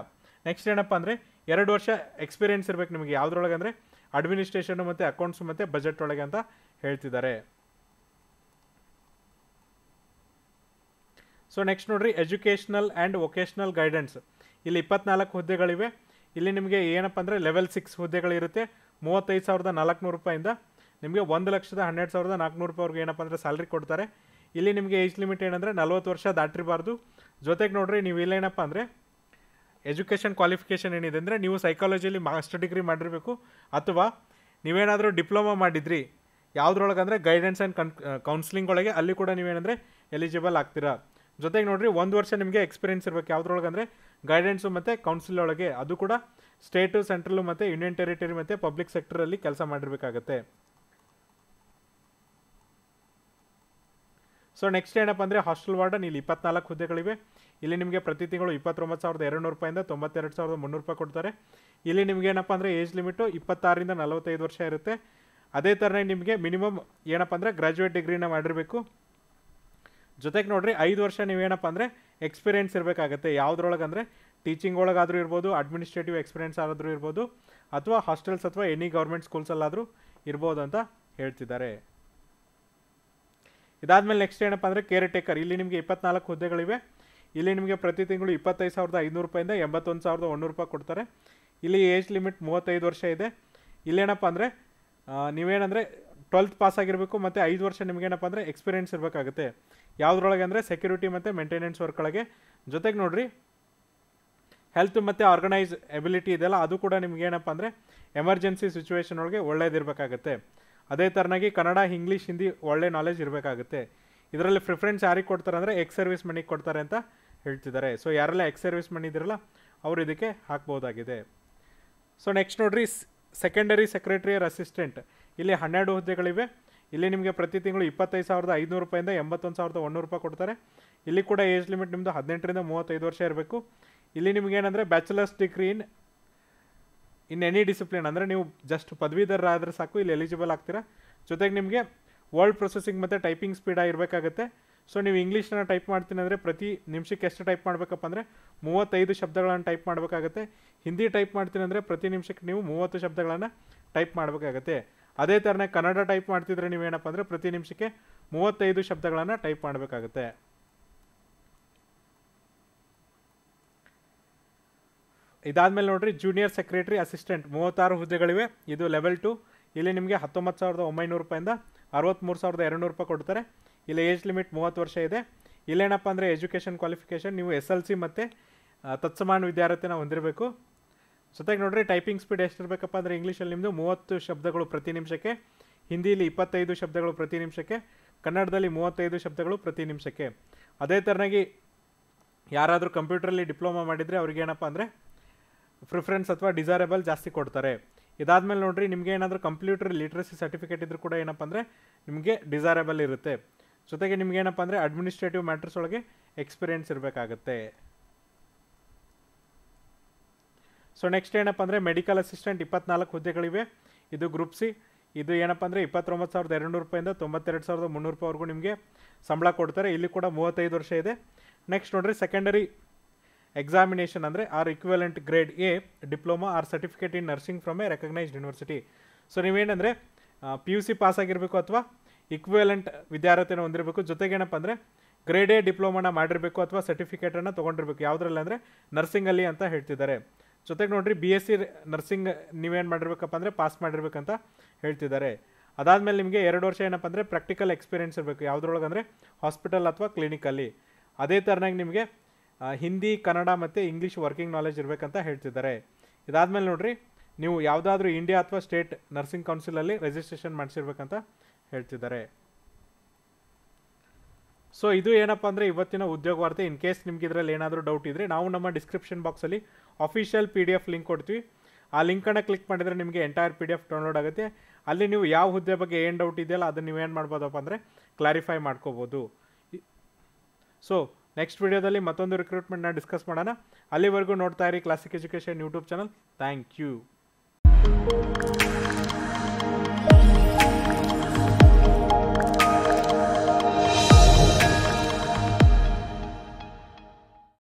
ನೆಕ್ಸ್ಟ್ ಏನಪ್ಪ ಅಂದರೆ ಎರಡು ವರ್ಷ ಎಕ್ಸ್ಪೀರಿಯನ್ಸ್ ಇರಬೇಕು ನಿಮಗೆ ಯಾವುದ್ರೊಳಗೆ ಅಂದರೆ ಅಡ್ಮಿನಿಸ್ಟ್ರೇಷನ್ ಮತ್ತು ಅಕೌಂಟ್ಸ್ ಮತ್ತು ಬಜೆಟ್ ಒಳಗೆ ಅಂತ ಹೇಳ್ತಿದ್ದಾರೆ ಸೊ ನೆಕ್ಸ್ಟ್ ನೋಡ್ರಿ ಎಜುಕೇಷನಲ್ ಆ್ಯಂಡ್ ವೊಕೇಶ್ನಲ್ ಗೈಡೆನ್ಸ್ ಇಲ್ಲಿ ಇಪ್ಪತ್ನಾಲ್ಕು ಹುದ್ದೆಗಳಿವೆ ಇಲ್ಲಿ ನಿಮಗೆ ಏನಪ್ಪ ಅಂದರೆ ಲೆವೆಲ್ ಸಿಕ್ಸ್ ಹುದ್ದೆಗಳಿರುತ್ತೆ ಮೂವತ್ತೈದು ಸಾವಿರದ ನಾಲ್ಕುನೂರು ರೂಪಾಯಿಂದ ನಿಮಗೆ ಒಂದು ಲಕ್ಷದ ಹನ್ನೆರಡು ಸಾವಿರದ ನಾಲ್ಕುನೂರು ರೂಪಾಯಿವ್ರಿಗೆ ಏನಪ್ಪ ಅಂದರೆ ಸ್ಯಾಲ್ರಿ ಕೊಡ್ತಾರೆ ಇಲ್ಲಿ ನಿಮಗೆ ಏಜ್ ಲಿಮಿಟ್ ಏನಂದರೆ ನಲ್ವತ್ತು ವರ್ಷ ದಾಟಿರಬಾರ್ದು ಜೊತೆಗೆ ನೋಡಿರಿ ನೀವು ಇಲ್ಲೇನಪ್ಪ ಅಂದರೆ ಎಜುಕೇಷನ್ ಕ್ವಾಲಿಫಿಕೇಷನ್ ಏನಿದೆ ಅಂದರೆ ನೀವು ಸೈಕಾಲಜಿಯಲ್ಲಿ ಮಾಸ್ಟರ್ ಡಿಗ್ರಿ ಮಾಡಿರಬೇಕು ಅಥವಾ ನೀವೇನಾದರೂ ಡಿಪ್ಲೊಮಾ ಮಾಡಿದ್ರಿ ಯಾವುದ್ರೊಳಗೆ ಅಂದರೆ ಗೈಡೆನ್ಸ್ ಆ್ಯಂಡ್ ಕನ್ ಕೌನ್ಸಿಲಿಂಗ್ ಒಳಗೆ ಅಲ್ಲಿ ಕೂಡ ನೀವೇನಂದರೆ ಎಲಿಜಿಬಲ್ ಆಗ್ತೀರಾ ಜೊತೆಗೆ ನೋಡಿರಿ ಒಂದು ವರ್ಷ ನಿಮಗೆ ಎಕ್ಸ್ಪೀರಿಯನ್ಸ್ ಇರಬೇಕು ಯಾವುದ್ರೊಳಗೆ ಅಂದರೆ ಗೈಡೆನ್ಸು ಮತ್ತು ಕೌನ್ಸಿಲ್ ಒಳಗೆ ಅದು ಕೂಡ ಸ್ಟೇಟು ಸೆಂಟ್ರಲ್ ಮತ್ತು ಯೂನಿಯನ್ ಟೆರಿಟರಿ ಮತ್ತು ಪಬ್ಲಿಕ್ ಸೆಕ್ಟರಲ್ಲಿ ಕೆಲಸ ಮಾಡಿರಬೇಕಾಗತ್ತೆ ಸೊ ನೆಕ್ಸ್ಟ್ ಏನಪ್ಪ ಅಂದರೆ ಹಾಸ್ಟೆಲ್ ವಾರ್ಡನ್ ಇಲ್ಲಿ ಇಪ್ಪತ್ನಾಲ್ಕು ಹುದ್ದೆಗಳಿವೆ ಇಲ್ಲಿ ನಿಮಗೆ ಪ್ರತಿ ತಿಂಗಳು ಇಪ್ಪತ್ತೊಂಬತ್ತು ಸಾವಿರದ ಎರಡು ನೂರು ರೂಪಾಯಿಂದ ತೊಂಬತ್ತೆರಡು ಸಾವಿರದ ಮುನ್ನೂರು ರೂಪಾಯಿ ಕೊಡ್ತಾರೆ ಇಲ್ಲಿ ನಿಮಗೆ ಏನಪ್ಪ ಅಂದರೆ ಏಜ್ ಲಿಮಿಟು ಇಪ್ಪತ್ತಾರರಿಂದ ನಲವತ್ತೈದು ವರ್ಷ ಇರುತ್ತೆ ಅದೇ ಥರನೇ ನಿಮಗೆ ಮಿನಿಮಮ್ ಏನಪ್ಪ ಅಂದರೆ ಗ್ರ್ಯಾಜುಯೇಟ್ ಡಿಗ್ರಿನ ಮಾಡಿರಬೇಕು ಜೊತೆಗೆ ನೋಡಿರಿ ಐದು ವರ್ಷ ನೀವೇನಪ್ಪ ಅಂದರೆ ಎಕ್ಸ್ಪೀರಿಯನ್ಸ್ ಇರಬೇಕಾಗತ್ತೆ ಯಾವುದ್ರೊಳಗೆ ಅಂದರೆ ಟೀಚಿಂಗ್ ಒಳಗಾದರೂ ಇರ್ಬೋದು ಅಡ್ಮಿನಿಸ್ಟ್ರೇಟಿವ್ ಎಕ್ಸ್ಪೀರಿಯೆನ್ಸ್ ಆದರೂ ಇರ್ಬೋದು ಅಥವಾ ಹಾಸ್ಟೆಲ್ಸ್ ಅಥವಾ ಎನಿ ಗೌರ್ಮೆಂಟ್ ಸ್ಕೂಲ್ಸಲ್ಲಾದರೂ ಇರ್ಬೋದು ಅಂತ ಹೇಳ್ತಿದ್ದಾರೆ ಇದಾದಮೇಲೆ ನೆಕ್ಸ್ಟ್ ಏನಪ್ಪ ಅಂದರೆ ಕೇರ್ ಟೇಕರ್ ಇಲ್ಲಿ ನಿಮಗೆ ಇಪ್ಪತ್ನಾಲ್ಕು ಹುದ್ದೆಗಳಿವೆ ಇಲ್ಲಿ ನಿಮಗೆ ಪ್ರತಿ ತಿಂಗಳು ಇಪ್ಪತ್ತೈದು ಸಾವಿರದ ಐನೂರು ರೂಪಾಯಿಂದ ಎಂಬತ್ತೊಂದು ಸಾವಿರದ ಒಂದು ರೂಪಾಯಿ ಕೊಡ್ತಾರೆ ಇಲ್ಲಿ ಏಜ್ ಲಿಮಿಟ್ ಮೂವತ್ತೈದು ವರ್ಷ ಇದೆ ಇಲ್ಲೇನಪ್ಪ ಅಂದರೆ ನೀವೇನಂದರೆ ಟ್ವೆಲ್ತ್ ಪಾಸ್ ಆಗಿರಬೇಕು ಮತ್ತು ಐದು ವರ್ಷ ನಿಮಗೇನಪ್ಪ ಅಂದರೆ ಎಕ್ಸ್ಪೀರಿಯೆನ್ಸ್ ಇರಬೇಕಾಗುತ್ತೆ ಯಾವುದ್ರೊಳಗೆ ಅಂದರೆ ಸೆಕ್ಯೂರಿಟಿ ಮತ್ತು ಮೇಂಟೆನೆನ್ಸ್ ವರ್ಕ್ಗಳಿಗೆ ಜೊತೆಗೆ ನೋಡಿರಿ ಹೆಲ್ತ್ ಮತ್ತು ಆರ್ಗನೈಸ್ ಎಬಿಲಿಟಿ ಇದೆಯಲ್ಲ ಅದು ಕೂಡ ನಿಮ್ಗೆ ಏನಪ್ಪ ಅಂದರೆ ಎಮರ್ಜೆನ್ಸಿ ಸಿಚುವೇಶನ್ ಒಳಗೆ ಒಳ್ಳೇದಿರಬೇಕಾಗತ್ತೆ ಅದೇ ಥರನಾಗಿ ಕನ್ನಡ ಇಂಗ್ಲೀಷ್ ಹಿಂದಿ ಒಳ್ಳೆ ನಾಲೆಜ್ ಇರಬೇಕಾಗುತ್ತೆ ಇದರಲ್ಲಿ ಪ್ರಿಫರೆನ್ಸ್ ಯಾರಿಗೆ ಕೊಡ್ತಾರೆ ಅಂದರೆ ಎಕ್ಸ್ ಸರ್ವಿಸ್ ಮನಿಗೆ ಕೊಡ್ತಾರೆ ಅಂತ ಹೇಳ್ತಿದ್ದಾರೆ ಸೊ ಯಾರೆಲ್ಲ ಎಕ್ಸ್ ಸರ್ವಿಸ್ ಮಾಡಿದಿರಲ್ಲ ಅವರು ಇದಕ್ಕೆ ಹಾಕ್ಬೋದಾಗಿದೆ ಸೊ ನೆಕ್ಸ್ಟ್ ನೋಡ್ರಿ ಸೆಕೆಂಡರಿ ಸೆಕ್ರೆಟರಿಯರ್ ಅಸಿಸ್ಟೆಂಟ್ ಇಲ್ಲಿ ಹನ್ನೆರಡು ಹುದ್ದೆಗಳಿವೆ ಇಲ್ಲಿ ನಿಮಗೆ ಪ್ರತಿ ತಿಂಗಳು ಇಪ್ಪತ್ತೈದು ಸಾವಿರದ ಐನೂರು ರೂಪಾಯಿಂದ ಎಂಬತ್ತೊಂದು ಸಾವಿರದ ಒನ್ನೂರು ರೂಪಾಯಿ ಕೊಡ್ತಾರೆ ಇಲ್ಲಿ ಕೂಡ ಏಜ್ ಲಿಮಿಟ್ ನಿಮ್ಮದು ಹದಿನೆಂಟರಿಂದ ಮೂವತ್ತೈದು ವರ್ಷ ಇರಬೇಕು ಇಲ್ಲಿ ಏನಂದ್ರೆ bachelors degree in in any discipline ಅಂದರೆ ನೀವು ಜಸ್ಟ್ ಆದ್ರೆ ಸಾಕು ಇಲ್ಲಿ ಎಲಿಜಿಬಲ್ ಆಗ್ತೀರಾ ಜೊತೆಗೆ ನಿಮಗೆ ವರ್ಡ್ ಪ್ರೊಸೆಸಿಂಗ್ ಮತ್ತು ಟೈಪಿಂಗ್ ಸ್ಪೀಡಾಗಿರಬೇಕಾಗತ್ತೆ ಸೊ ನೀವು ಇಂಗ್ಲೀಷನ್ನು ಟೈಪ್ ಮಾಡ್ತೀನಿ ಅಂದರೆ ಪ್ರತಿ ನಿಮಿಷಕ್ಕೆ ಎಷ್ಟು ಟೈಪ್ ಮಾಡಬೇಕಪ್ಪ ಅಂದರೆ ಮೂವತ್ತೈದು ಶಬ್ದಗಳನ್ನು ಟೈಪ್ ಮಾಡಬೇಕಾಗುತ್ತೆ ಹಿಂದಿ ಟೈಪ್ ಮಾಡ್ತೀನಿ ಅಂದರೆ ಪ್ರತಿ ನಿಮಿಷಕ್ಕೆ ನೀವು ಮೂವತ್ತು ಶಬ್ದಗಳನ್ನು ಟೈಪ್ ಮಾಡಬೇಕಾಗತ್ತೆ ಅದೇ ಥರನೇ ಕನ್ನಡ ಟೈಪ್ ಮಾಡ್ತಿದ್ರೆ ನೀವೇನಪ್ಪ ಅಂದರೆ ಪ್ರತಿ ನಿಮಿಷಕ್ಕೆ ಮೂವತ್ತೈದು ಶಬ್ದಗಳನ್ನು ಟೈಪ್ ಮಾಡಬೇಕಾಗತ್ತೆ ಇದಾದಮೇಲೆ ನೋಡಿರಿ ಜೂನಿಯರ್ ಸೆಕ್ರೆಟರಿ ಅಸಿಸ್ಟೆಂಟ್ ಮೂವತ್ತಾರು ಹುದ್ದೆಗಳಿವೆ ಇದು ಲೆವೆಲ್ ಟು ಇಲ್ಲಿ ನಿಮಗೆ ಹತ್ತೊಂಬತ್ತು ಸಾವಿರದ ಒಂಬೈನೂರು ರೂಪಾಯಿಂದ ಅರವತ್ತ್ಮೂರು ಸಾವಿರದ ಎರಡುನೂರು ರೂಪಾಯಿ ಕೊಡ್ತಾರೆ ಇಲ್ಲಿ ಏಜ್ ಲಿಮಿಟ್ ಮೂವತ್ತು ವರ್ಷ ಇದೆ ಇಲ್ಲೇನಪ್ಪ ಅಂದರೆ ಎಜುಕೇಷನ್ ಕ್ವಾಲಿಫಿಕೇಷನ್ ನೀವು ಎಸ್ ಎಲ್ ಸಿ ಮತ್ತು ತತ್ಸಮಾನ ವಿದ್ಯಾರ್ಥಿನ ಹೊಂದಿರಬೇಕು ಜೊತೆಗೆ ನೋಡಿರಿ ಟೈಪಿಂಗ್ ಸ್ಪೀಡ್ ಎಷ್ಟಿರಬೇಕಪ್ಪ ಅಂದರೆ ಇಂಗ್ಲೀಷಲ್ಲಿ ನಿಮ್ಮದು ಮೂವತ್ತು ಶಬ್ದಗಳು ಪ್ರತಿ ನಿಮಿಷಕ್ಕೆ ಹಿಂದಿಯಲ್ಲಿ ಇಪ್ಪತ್ತೈದು ಶಬ್ದಗಳು ಪ್ರತಿ ನಿಮಿಷಕ್ಕೆ ಕನ್ನಡದಲ್ಲಿ ಮೂವತ್ತೈದು ಶಬ್ದಗಳು ಪ್ರತಿ ನಿಮಿಷಕ್ಕೆ ಅದೇ ಥರನಾಗಿ ಯಾರಾದರೂ ಕಂಪ್ಯೂಟ್ರಲ್ಲಿ ಡಿಪ್ಲೊಮಾ ಮಾಡಿದರೆ ಏನಪ್ಪ ಅಂದರೆ ಪ್ರಿಫರೆನ್ಸ್ ಅಥವಾ ಡಿಸೈರೇಬಲ್ ಜಾಸ್ತಿ ಕೊಡ್ತಾರೆ ಇದಾದಮೇಲೆ ನೋಡಿರಿ ನಿಮಗೆ ಏನಾದರೂ ಕಂಪ್ಯೂಟರ್ ಲಿಟ್ರಸಿ ಸರ್ಟಿಫಿಕೇಟ್ ಇದ್ದರೂ ಕೂಡ ಏನಪ್ಪ ಅಂದರೆ ನಿಮಗೆ ಡಿಸೈರೇಬಲ್ ಇರುತ್ತೆ ಜೊತೆಗೆ ನಿಮ್ಗೆ ಏನಪ್ಪ ಅಂದರೆ ಅಡ್ಮಿನಿಸ್ಟ್ರೇಟಿವ್ ಮ್ಯಾಟ್ರಸ್ ಒಳಗೆ ಎಕ್ಸ್ಪೀರಿಯೆನ್ಸ್ ಇರಬೇಕಾಗತ್ತೆ ಸೊ ನೆಕ್ಸ್ಟ್ ಏನಪ್ಪ ಅಂದರೆ ಮೆಡಿಕಲ್ ಅಸಿಸ್ಟೆಂಟ್ ಇಪ್ಪತ್ನಾಲ್ಕು ಹುದ್ದೆಗಳಿವೆ ಇದು ಗ್ರೂಪ್ ಸಿ ಇದು ಏನಪ್ಪ ಅಂದರೆ ಇಪ್ಪತ್ತೊಂಬತ್ತು ಸಾವಿರದ ಎರಡು ನೂರು ರೂಪಾಯಿಂದ ತೊಂಬತ್ತೆರಡು ಸಾವಿರದ ಮುನ್ನೂರು ರೂಪಾಯಿವರೆಗೂ ನಿಮಗೆ ಸಂಬಳ ಕೊಡ್ತಾರೆ ಇಲ್ಲಿ ಕೂಡ ಮೂವತ್ತೈದು ವರ್ಷ ಇದೆ ನೆಕ್ಸ್ಟ್ ನೋಡಿರಿ ಸೆಕೆಂಡರಿ ಎಕ್ಸಾಮಿನೇಷನ್ ಅಂದರೆ or equivalent grade a diploma or certificate in nursing from a recognised university so ನೀವೇನಂದರೆ ಪಿ ಯು ಸಿ ಪಾಸ್ ಆಗಿರಬೇಕು ಅಥವಾ ಇಕ್ವಲೆಂಟ್ ವಿದ್ಯಾರ್ಥಿನ ಹೊಂದಿರಬೇಕು ಜೊತೆಗೆ ಏನಪ್ಪ ಅಂದರೆ ಗ್ರೇಡ್ ಎ ಡಿಪ್ಲೊಮಾನ ಮಾಡಿರಬೇಕು ಅಥವಾ ಸರ್ಟಿಫಿಕೇಟನ್ನು ತೊಗೊಂಡಿರ್ಬೇಕು ಯಾವುದ್ರಲ್ಲಿ ಅಂದರೆ ನರ್ಸಿಂಗಲ್ಲಿ ಅಂತ ಹೇಳ್ತಿದ್ದಾರೆ ಜೊತೆಗೆ ನೋಡಿರಿ ಬಿ ಎಸ್ ಸಿ ನರ್ಸಿಂಗ್ ನೀವೇನು ಮಾಡಿರ್ಬೇಕಪ್ಪ ಅಂದರೆ ಪಾಸ್ ಮಾಡಿರ್ಬೇಕಂತ ಹೇಳ್ತಿದ್ದಾರೆ ಅದಾದಮೇಲೆ ನಿಮಗೆ ಎರಡು ವರ್ಷ ಏನಪ್ಪ ಅಂದರೆ ಪ್ರಾಕ್ಟಿಕಲ್ ಎಕ್ಸ್ಪೀರಿಯೆನ್ಸ್ ಇರಬೇಕು ಯಾವುದ್ರೊಳಗೆ ಅಂದರೆ ಹಾಸ್ಪಿಟಲ್ ಅಥವಾ ಕ್ಲಿನಿಕಲ್ಲಿ ಅದೇ ಥರನಾಗಿ ನಿಮಗೆ ಹಿಂದಿ ಕನ್ನಡ ಮತ್ತು ಇಂಗ್ಲೀಷ್ ವರ್ಕಿಂಗ್ ನಾಲೆಜ್ ಇರಬೇಕಂತ ಹೇಳ್ತಿದ್ದಾರೆ ಇದಾದಮೇಲೆ ನೋಡಿರಿ ನೀವು ಯಾವುದಾದ್ರೂ ಇಂಡಿಯಾ ಅಥವಾ ಸ್ಟೇಟ್ ನರ್ಸಿಂಗ್ ಕೌನ್ಸಿಲಲ್ಲಿ ರಿಜಿಸ್ಟ್ರೇಷನ್ ಮಾಡಿಸಿರ್ಬೇಕಂತ ಹೇಳ್ತಿದ್ದಾರೆ ಸೊ ಇದು ಏನಪ್ಪ ಅಂದರೆ ಇವತ್ತಿನ ಉದ್ಯೋಗ ವಾರ್ತೆ ಇನ್ ಕೇಸ್ ನಿಮ್ಗೆ ಇದರಲ್ಲಿ ಏನಾದರೂ ಡೌಟ್ ಇದ್ದರೆ ನಾವು ನಮ್ಮ ಡಿಸ್ಕ್ರಿಪ್ಷನ್ ಬಾಕ್ಸಲ್ಲಿ official P D F link ಕೊಡ್ತೀವಿ ಆ ಲಿಂಕನ್ನು ಕ್ಲಿಕ್ ಮಾಡಿದರೆ ನಿಮಗೆ entire P D F download ಆಗುತ್ತೆ ಅಲ್ಲಿ ನೀವು ಯಾವ ಹುದ್ದೆ ಬಗ್ಗೆ ಏನು ಡೌಟ್ ಇದೆಯಲ್ಲ ಅದನ್ನು ನೀವೇನು ಮಾಡ್ಬೋದಪ್ಪ ಅಂದರೆ ಕ್ಲಾರಿಫೈ ಮಾಡ್ಕೋಬೋದು ಸೊ ನೆಕ್ಸ್ಟ್ ವಿಡಿಯೋದಲ್ಲಿ ಮತ್ತೊಂದು ರಿಕ್ರೂಟ್ಮೆಂಟ್ನ ಡಿಸ್ಕಸ್ ಮಾಡೋಣ ಅಲ್ಲಿವರೆಗೂ ನೋಡ್ತಾ ಇರಿ Classic Education YouTube channel thank you